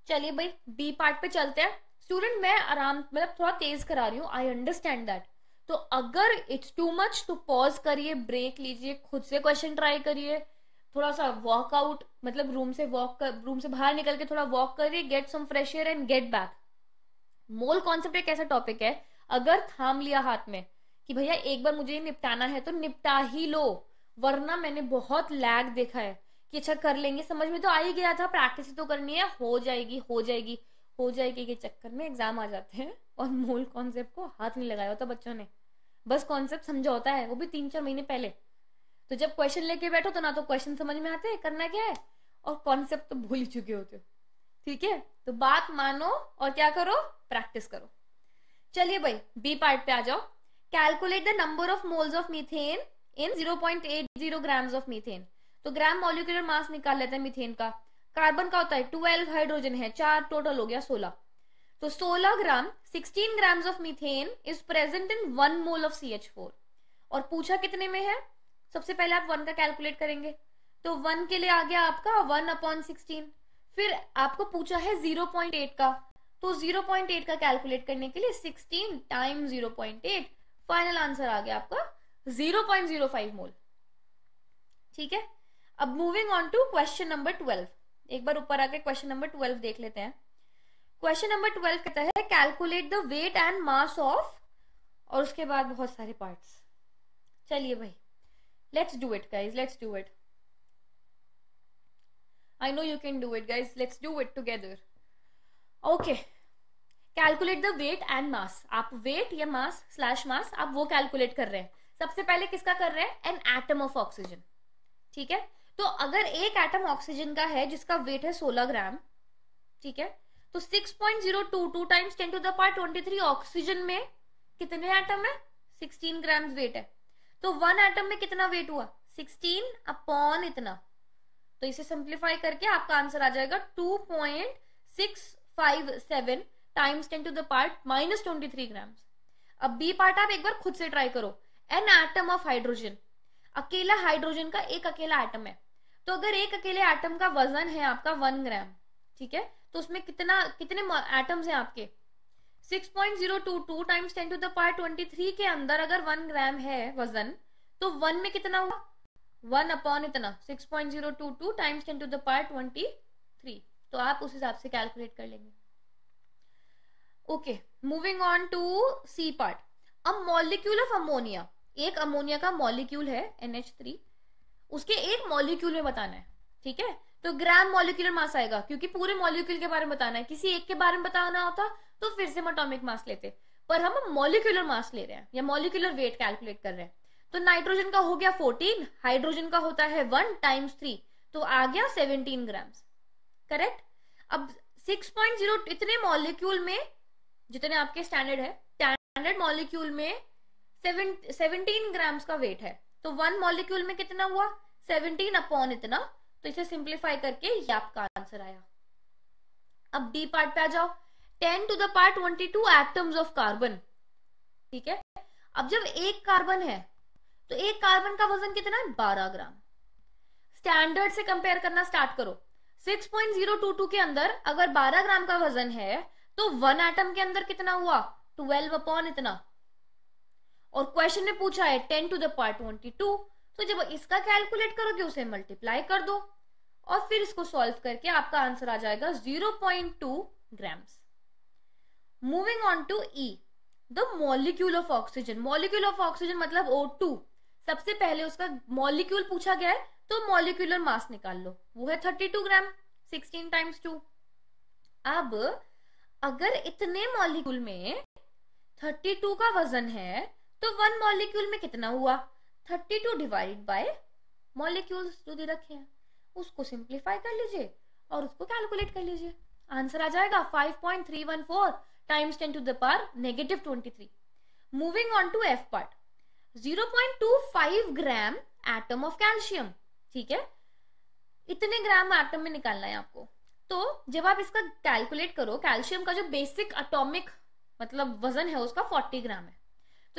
चलिए भाई बी पार्ट पे चलते हैं स्टूडेंट मैं आराम मतलब थोड़ा तेज करा रही हूँ आई अंडरस्टैंड दैट तो अगर इट्स टू मच तो पॉज करिए ब्रेक लीजिए खुद से क्वेश्चन ट्राई करिए थोड़ा सा वॉकआउट मतलब रूम से वॉक कर रूम से बाहर निकल के थोड़ा वॉक करिए get some fresh air and get back mole concept एक ऐसा टॉपिक है अगर थाम लिया हाथ में कि भैया एक बार मुझे निपटाना है तो निपटा ही लो वरना मैंने बहुत लैग देखा है कि अच्छा कर लेंगे समझ में तो आ ही गया था प्रैक्टिस तो करनी है हो जाएगी हो जाएगी हो जाएगी के चक्कर में एग्जाम आ जाते हैं और मूल कॉन्सेप्ट को हाथ नहीं लगाया होता बच्चों ने बस कॉन्सेप्ट समझा होता है वो भी तीन चार महीने पहले तो जब क्वेश्चन लेके बैठो तो ना तो क्वेश्चन समझ में आते हैं करना क्या है और कॉन्सेप्ट तो भूल ही चुके होते हो ठीक है तो बात मानो और क्या करो प्रैक्टिस करो चलिए भाई बी पार्ट पे आ जाओ calculate the number of moles of methane in zero point eight zero grams of methane तो ग्राम मोलिकुलर मास निकाल लेते हैं मिथेन का कार्बन का होता है ट्वेल्व हाइड्रोजन है चार टोटल हो गया सोलह तो सोलह gram sixteen gram of methane is present in one mole of C और पूछा कितने में है सबसे पहले आप वन का कैलकुलेट करेंगे तो वन के लिए आ गया आपका वन अपॉन सिक्सटीन फिर आपको पूछा है जीरो पॉइंट एट का तो जीरो पॉइंट एट का कैलकुलेट करने के लिए sixteen time zero point eight final answer आ गया आपका zero point zero five mole ठीक है अब moving on to question number twelve एक बार ऊपर आके क्वेश्चन नंबर ट्वेल्व देख लेते हैं क्वेश्चन नंबर ट्वेल्व कहता है calculate the weight and mass of और उसके बाद बहुत सारे पार्ट्स चलिए भाई let's do it guys let's do it I know you can do it guys let's do it together okay calculate the weight and mass आप वेट या मास स्लैश मास आप वो कैलकुलेट कर रहे हैं सबसे पहले किसका कर रहे हैं एन एटम ऑफ ऑक्सीजन ठीक है तो अगर एक एटम ऑक्सीजन का है जिसका वेट है 16 ग्राम ठीक है तो 6.022 times ten to the twenty three oxygen में कितने एटम है 16 ग्राम वेट है तो वन एटम में कितना वेट हुआ 16 अपॉन इतना तो इसे सिंप्लीफाई करके आपका आंसर आ जाएगा 2.657 टाइम्स टेन टू दार्ट माइनस ट्वेंटी थ्री ग्राम अब बी पार्ट आप एक बार खुद से ट्राई करो एन एटम ऑफ हाइड्रोजन अकेला हाइड्रोजन का एक अकेला एटम है तो अगर एक अकेले एटम का वजन है आपका वन ग्राम ठीक है तो उसमें कितना कितने एटम्स हैं आपके six point zero two two times ten to the twenty three के अंदर अगर वन ग्राम है वजन तो वन में कितना हुआ वन अपॉन इतना six point zero two two times ten to the twenty three तो आप उस हिसाब से कैलकुलेट कर लेंगे okay moving on to C part a molecule of ammonia एक अमोनिया का मॉलिक्यूल है एनएच थ्री उसके एक मॉलिक्यूल में बताना है ठीक है तो ग्राम मॉलिक्यूलर मास आएगा क्योंकि पूरे मॉलिक्यूल के बारे में बताना है किसी एक के बारे में बताना होता तो फिर से हम अटोमिक मास लेते पर हम मॉलिक्यूलर मास ले रहे हैं या मॉलिक्यूलर वेट कैलकुलेट कर रहे हैं तो नाइट्रोजन का हो गया फोर्टीन हाइड्रोजन का होता है वन टाइम्स थ्री तो आ गया सेवनटीन ग्राम करेक्ट अब 6.0 इतने मॉलिक्यूल में जितने आपके स्टैंडर्ड है स्टैंडर्ड मॉलिक्यूल में सेवनटीन ग्राम्स का वेट है तो वन मॉलिक्यूल में कितना हुआ सेवनटीन अपॉन इतना तो इसे सिंप्लीफाई करके ये आपका आंसर आया अब डी पार्ट पे आ जाओ ten to the part twenty two atoms of carbon ठीक है अब जब एक कार्बन है तो एक कार्बन का वजन कितना है बारह ग्राम स्टैंडर्ड से कंपेयर करना स्टार्ट करो 6.022 के अंदर अगर 12 ग्राम का वजन है तो वन एटम के अंदर कितना हुआ 12 अपॉन इतना और क्वेश्चन में पूछा है ten to the twenty two तो जब इसका कैलकुलेट करोगे उसे मल्टीप्लाई कर दो और फिर इसको सॉल्व करके आपका आंसर आ जाएगा zero point two grams moving on to E the molecule of oxygen molecule of oxygen मतलब ओ टू सबसे पहले उसका मॉलिक्यूल पूछा गया है तो मॉलिक्यूलर मास निकाल लो वो है thirty two gram sixteen times two अब अगर इतने मॉलिक्यूल में थर्टी टू का वजन है तो वन मॉलिक्यूल में कितना हुआ thirty two divide by molecule जो दे रखे हैं उसको सिंप्लीफाई कर लीजिए और उसको कैलकुलेट कर लीजिए आंसर आ जाएगा five point three one four times ten to the power negative three moving on to F part zero point two five gram atom of calcium ठीक है इतने ग्राम एटम में निकालना है आपको तो जब आप इसका कैलकुलेट करो कैल्शियम का जो बेसिक अटोमिक मतलब वजन है उसका फोर्टी ग्राम है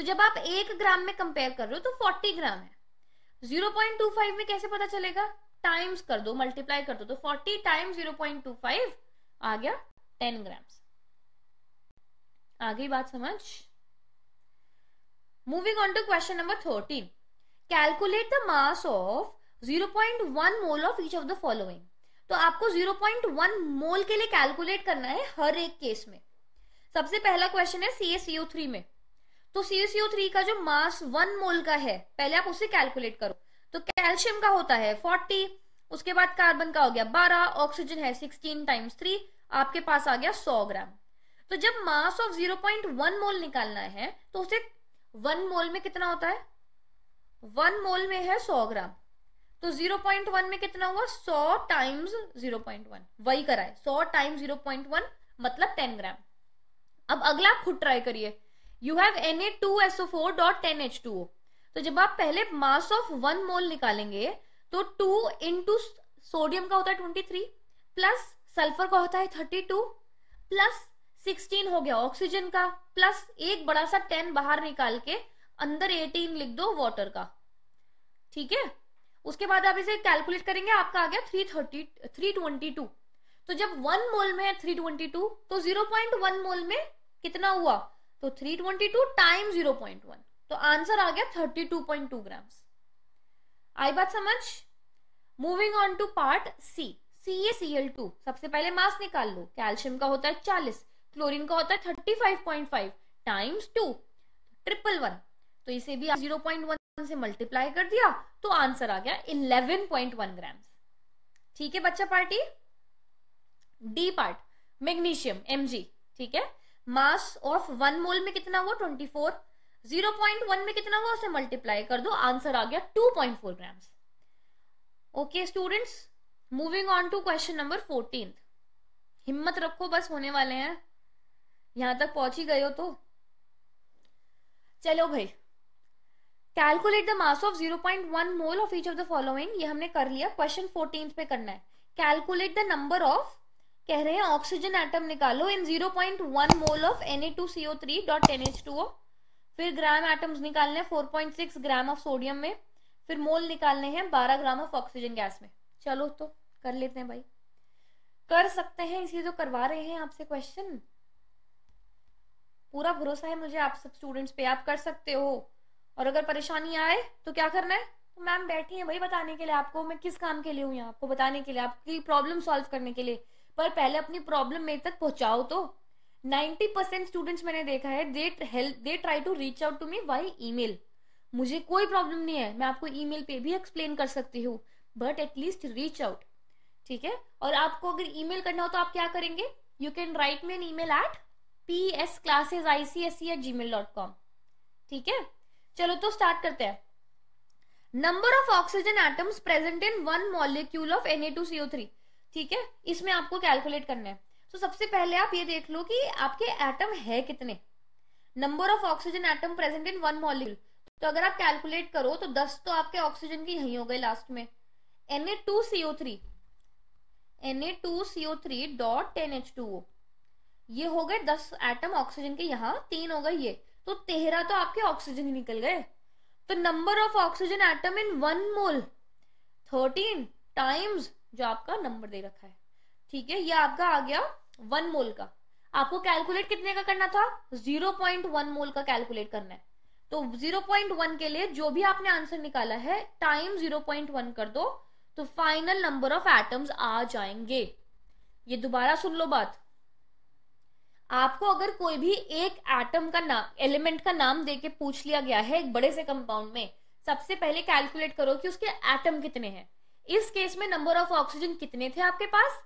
तो जब आप एक ग्राम में कंपेयर कर रहे हो तो फोर्टी ग्राम है जीरो पॉइंट टू फाइव में कैसे पता चलेगा टाइम्स कर दो मल्टीप्लाई कर दो तो forty times zero point two five आ गया टेन ग्राम्स आगे बात समझ moving on to question number thirteen calculate the mass of one mole of each of the following तो आपको वन मोल के लिए कैलकुलेट करना है हर एक केस में सबसे पहला क्वेश्चन है सी एस थ्री में तो सीओ थ्री का जो मास वन मोल का है पहले आप उसे कैलकुलेट करो तो कैल्शियम का होता है फोर्टी उसके बाद कार्बन का हो गया बारह ऑक्सीजन है सिक्सटीन टाइम्स थ्री आपके पास आ गया सौ ग्राम तो जब mass of zero point one mole निकालना है तो उसे वन मोल में कितना होता है वन मोल में है सौ ग्राम तो जीरो पॉइंट वन में कितना हुआ सौ टाइम्स जीरो पॉइंट वन वही कराए सौ टाइम्स जीरो पॉइंट वन मतलब टेन ग्राम अब अगला आप खुद ट्राई करिए you have N A two S O four dot ten H two O तो जब आप पहले मास ऑफ वन मोल निकालेंगे तो टू इंटू सोडियम का होता है ट्वेंटी थ्री प्लस सल्फर का होता है थर्टी टू प्लस सिक्सटीन हो गया ऑक्सीजन का प्लस एक बड़ा सा टेन बाहर निकाल के अंदर एटीन लिख दो वाटर का ठीक है उसके बाद आप इसे कैलकुलेट करेंगे आपका आ गया three thirty three twenty two तो जब वन मोल में है थ्री ट्वेंटी टू तो जीरो पॉइंट वन मोल में कितना हुआ तो 322 टाइम जीरो पॉइंट वन तो आंसर आ गया 32.2 ग्राम आई बात समझ moving on to part C C A C L two सबसे पहले मास निकाल लो कैल्शियम का होता है चालीस क्लोरिन का होता है thirty five point five times two triple one तो इसे भी जीरो पॉइंट वन से मल्टीप्लाई कर दिया तो आंसर आ गया इलेवन पॉइंट वन ग्राम ठीक है बच्चा party D part magnesium M G ठीक है मास ऑफ वन मोल में कितना हुआ twenty four zero point one में कितना हुआ उसे मल्टीप्लाई कर दो आंसर आ गया two point four gram okay students moving on to question number fourteen हिम्मत रखो बस होने वाले हैं यहां तक पहुंच ही गए हो तो चलो भाई calculate the mass of zero point one mole of each of the following ये हमने कर लिया क्वेश्चन फोर्टीन पे करना है कैलकुलेट द नंबर ऑफ कह रहे हैं ऑक्सीजन एटम निकालो इन 0.1 mole of Na2CO3 dot NH2O फिर ग्राम एटम्स निकालने हैं 4.6 ग्राम ऑफ सोडियम में फिर मोल निकालने हैं 12 ग्राम ऑफ ऑक्सीजन गैस में चलो तो कर लेते हैं भाई कर सकते हैं इसलिए तो करवा रहे हैं आपसे क्वेश्चन पूरा भरोसा है मुझे आप सब स्टूडेंट्स पे आप कर सकते हो और अगर परेशानी आए तो क्या करना है तो मैम बैठी है भाई बताने के लिए आपको मैं किस काम के लिए हूँ यहाँ आपको बताने के लिए आपकी प्रॉब्लम सॉल्व करने के लिए पर पहले अपनी प्रॉब्लम मेरे तक पहुंचाओ तो 90 परसेंट स्टूडेंट्स मैंने देखा है they help they try to reach out to me via email मुझे कोई प्रॉब्लम नहीं है मैं आपको ईमेल पे भी एक्सप्लेन कर सकती हूँ बट एटलीस्ट रीच आउट ठीक है और आपको अगर ईमेल करना हो तो आप क्या करेंगे you can write me an email at P S classes I C S C at Gmail dot com ठीक है चलो तो स्टार्ट करते हैं number of oxygen atoms present in one molecule of N A two CO three ठीक है इसमें आपको कैलकुलेट करना है तो सबसे पहले आप ये देख लो कि आपके एटम है कितने number of oxygen atom present in one molecule तो अगर आप कैलकुलेट करो तो दस तो आपके ऑक्सीजन की यही हो गए लास्ट में Na2CO3 two CO three N two CO three dot ten H two O ये हो गए दस एटम ऑक्सीजन के यहाँ तीन हो गए ये तो तेरह तो आपके ऑक्सीजन ही निकल गए तो number of oxygen atom in one mole thirteen times जो आपका नंबर दे रखा है ठीक है ये आपका आ गया वन मोल का आपको कैलकुलेट कितने का करना था जीरो पॉइंट वन मोल का कैलकुलेट करना है तो जीरो पॉइंट वन के लिए जो भी आपने आंसर निकाला है टाइम जीरो पॉइंट वन कर दो तो फाइनल नंबर ऑफ एटम्स आ जाएंगे ये दोबारा सुन लो बात आपको अगर कोई भी एक एटम का नाम एलिमेंट का नाम देके पूछ लिया गया है एक बड़े से कंपाउंड में सबसे पहले कैलकुलेट करो कि उसके एटम कितने हैं इस केस में नंबर ऑफ ऑक्सीजन कितने थे आपके पास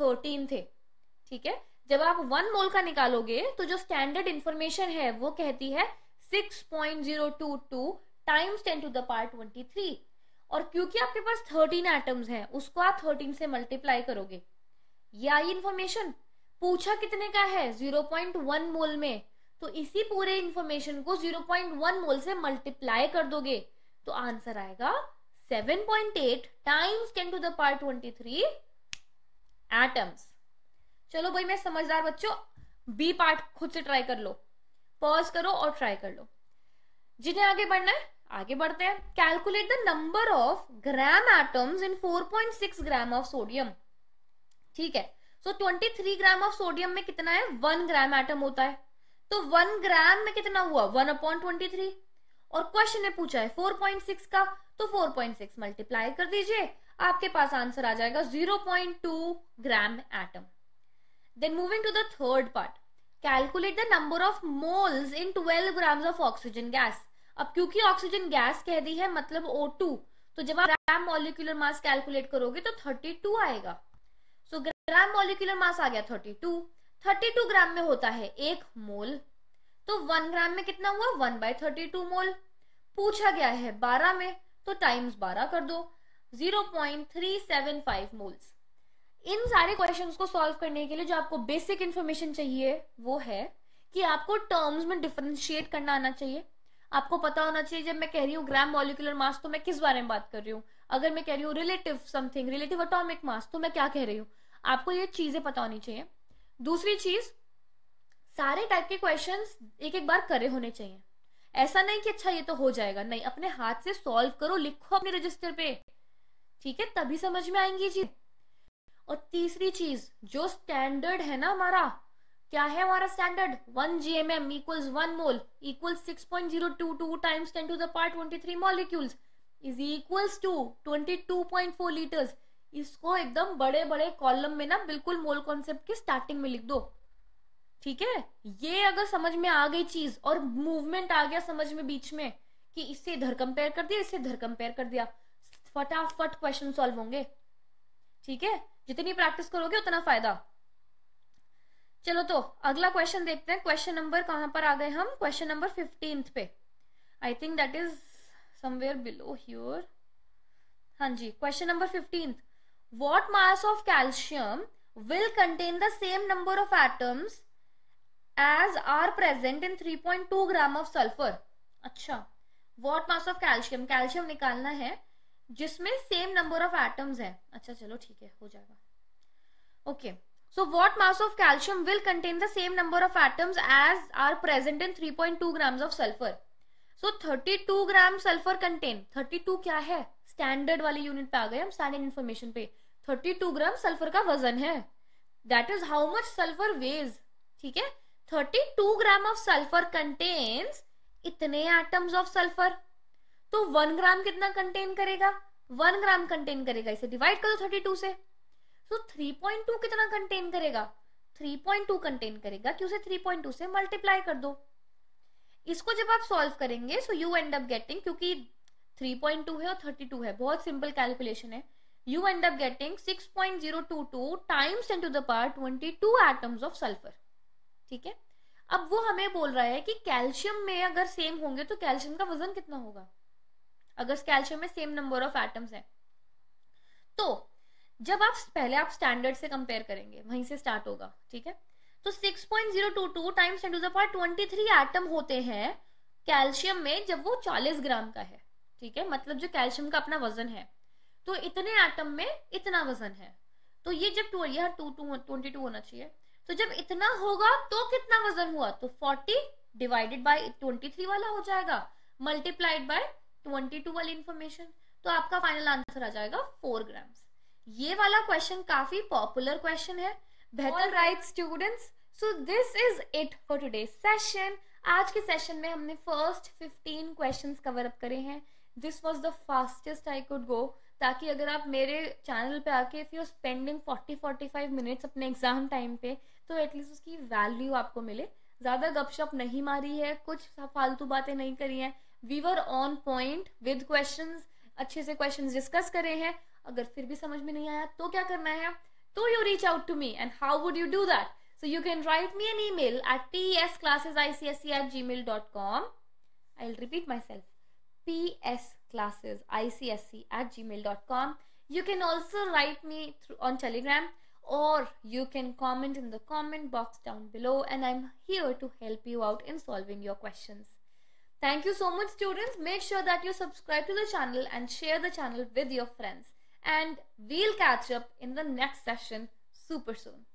थर्टीन थे ठीक है जब आप वन मोल का निकालोगे तो जो स्टैंडर्ड इंफॉर्मेशन है वो कहती है two times ten to the twenty three और क्योंकि आपके पास थर्टीन एटम्स हैं उसको आप थर्टीन से मल्टीप्लाई करोगे ये आई इंफॉर्मेशन पूछा कितने का है जीरो पॉइंट वन मोल में तो इसी पूरे इंफॉर्मेशन को जीरो पॉइंट वन मोल से मल्टीप्लाई कर दोगे तो आंसर आएगा 7.8 times 10 to the power 23 atoms. चलो भाई मैं समझदार बच्चों बी पार्ट खुद से ट्राई कर लो पॉज करो और ट्राई कर लो जिन्हें आगे बढ़ना है आगे बढ़ते हैं calculate the number of gram atoms in 4.6 gram of sodium ठीक है so so, 23 gram of sodium में कितना है वन ग्राम एटम होता है तो वन ग्राम में कितना हुआ वन अपॉन ट्वेंटी थ्री और क्वेश्चन ने पूछा है 4.6 का तो 4.6 मल्टीप्लाई कर दीजिए आपके पास आंसर आ जाएगा 0.2 gram atom then moving to the third part calculate the number of moles in 12 gram of oxygen gas अब क्योंकि ऑक्सीजन गैस कह दी है मतलब O2 तो जब आप ग्राम मॉलिक्यूलर मास कैलकुलेट करोगे तो 32 आएगा सो so, ग्राम मॉलिक्यूलर मास आ गया 32 32 ग्राम में होता है एक मोल तो 1 ग्राम में कितना हुआ 1 बाय थर्टी मोल पूछा गया है 12 में तो टाइम्स बारह कर दो zero point three seven five moles इन सारे क्वेश्चंस को सॉल्व करने के लिए जो आपको बेसिक इन्फॉर्मेशन चाहिए वो है कि आपको टर्म्स में डिफ्रेंशिएट करना आना चाहिए आपको पता होना चाहिए जब मैं कह रही हूँ ग्राम मॉलिकुलर मास तो मैं किस बारे में बात कर रही हूँ अगर मैं कह रही हूँ relative something relative atomic mass तो मैं क्या कह रही हूँ आपको ये चीजें पता होनी चाहिए दूसरी चीज सारे टाइप के क्वेश्चन एक एक बार करे होने चाहिए ऐसा नहीं कि अच्छा ये तो हो जाएगा नहीं अपने हाथ से सॉल्व करो लिखो अपने रजिस्टर पे ठीक है तभी समझ में आएंगी जी और तीसरी चीज जो स्टैंडर्ड है ना हमारा क्या है हमारा standard one G M M equal one mole equal six point zero two two times ten to the part twenty three molecules is equals to twenty two point four litres इसको एकदम बड़े बड़े कॉलम में ना बिल्कुल मोल कॉन्सेप्ट की स्टार्टिंग में लिख दो ठीक है ये अगर समझ में आ गई चीज और मूवमेंट आ गया समझ में बीच में कि इससे इधर कंपेयर कर दिया इससे इधर कंपेयर कर दिया फटाफट क्वेश्चन सॉल्व होंगे ठीक है जितनी प्रैक्टिस करोगे उतना फायदा चलो तो अगला क्वेश्चन देखते हैं क्वेश्चन नंबर कहां पर आ गए हम क्वेश्चन नंबर फिफ्टींथ पे I think that is somewhere below here हाँ जी question number fifteenth what mass of calcium will contain the same number of atoms as are present in 3.2 gram of sulphur अच्छा what mass of calcium calcium निकालना है जिसमें सेम नंबर ऑफ एटम्स है अच्छा चलो ठीक है हो जाएगा okay so what mass of calcium will contain the same number of atoms as are present in 3.2 gram of sulphur so thirty two gram sulphur contain thirty two क्या है स्टैंडर्ड वाले यूनिट पे आ गए हम स्टैंडर्ड इन्फॉर्मेशन पे थर्टी टू ग्राम सल्फर का वजन है that is how much sulphur weighs ठीक है 32 ग्राम ऑफ सल्फर कंटेन्स इतने एटम्स ऑफ सल्फर तो वन ग्राम कितना कंटेन करेगा वन ग्राम कंटेन करेगा इसे डिवाइड करो थर्टी टू से तो थ्री पॉइंट टू कितना कंटेन करेगा थ्री पॉइंट टू कंटेन करेगा कि उसे थ्री पॉइंट टू से मल्टीप्लाई कर दो इसको जब आप सॉल्व करेंगे so you end up getting क्योंकि थ्री पॉइंट टू है और थर्टी टू है बहुत सिंपल कैलकुलेशन है you end up getting 6.022 point zero two two times ten to the power twenty atoms of sulphur ठीक है अब वो हमें बोल रहा है कि कैल्शियम में अगर सेम होंगे तो कैल्शियम का वजन कितना होगा अगर कैल्शियम में सेम नंबर ऑफ एटम्स है तो जब आप पहले आप स्टैंडर्ड से कंपेयर करेंगे वहीं से स्टार्ट होगा ठीक है तो six times 10 to the twenty three atom होते हैं कैल्शियम में जब वो चालीस ग्राम का है ठीक है मतलब जो कैल्शियम का अपना वजन है तो इतने एटम में इतना वजन है तो ये जब टू टू ट्वेंटी टू होना चाहिए तो जब इतना होगा तो कितना वजन हुआ तो 40 डिवाइडेड बाय 23 वाला हो जाएगा मल्टीप्लाइड बाय 22 वाली इंफॉर्मेशन तो आपका फाइनल आंसर आ जाएगा 4 ग्राम्स ये वाला क्वेश्चन काफी पॉपुलर क्वेश्चन है बेहतर right students so this is it for today session आज के सेशन में हमने फर्स्ट 15 क्वेश्चंस कवर अप करे हैं this was the fastest I could go ताकि अगर आप मेरे चैनल पे आके if you spending forty forty five minutes अपने एग्जाम टाइम पे तो एटलीस्ट उसकी वैल्यू आपको मिले ज़्यादा गपशप नहीं मारी है कुछ फालतू बातें नहीं करी हैं we were on point with question अच्छे से क्वेश्चन डिस्कस करे हैं अगर फिर भी समझ में नहीं आया तो क्या करना है तो you reach out to me and how would you do that So you can write me an email at com I repeat I'll repeat myself. S classes icsc at gmail.com you can also write me through, on telegram or you can comment in the comment box down below and i'm here to help you out in solving your questions thank you so much students make sure that you subscribe to the channel and share the channel with your friends and we'll catch up in the next session super soon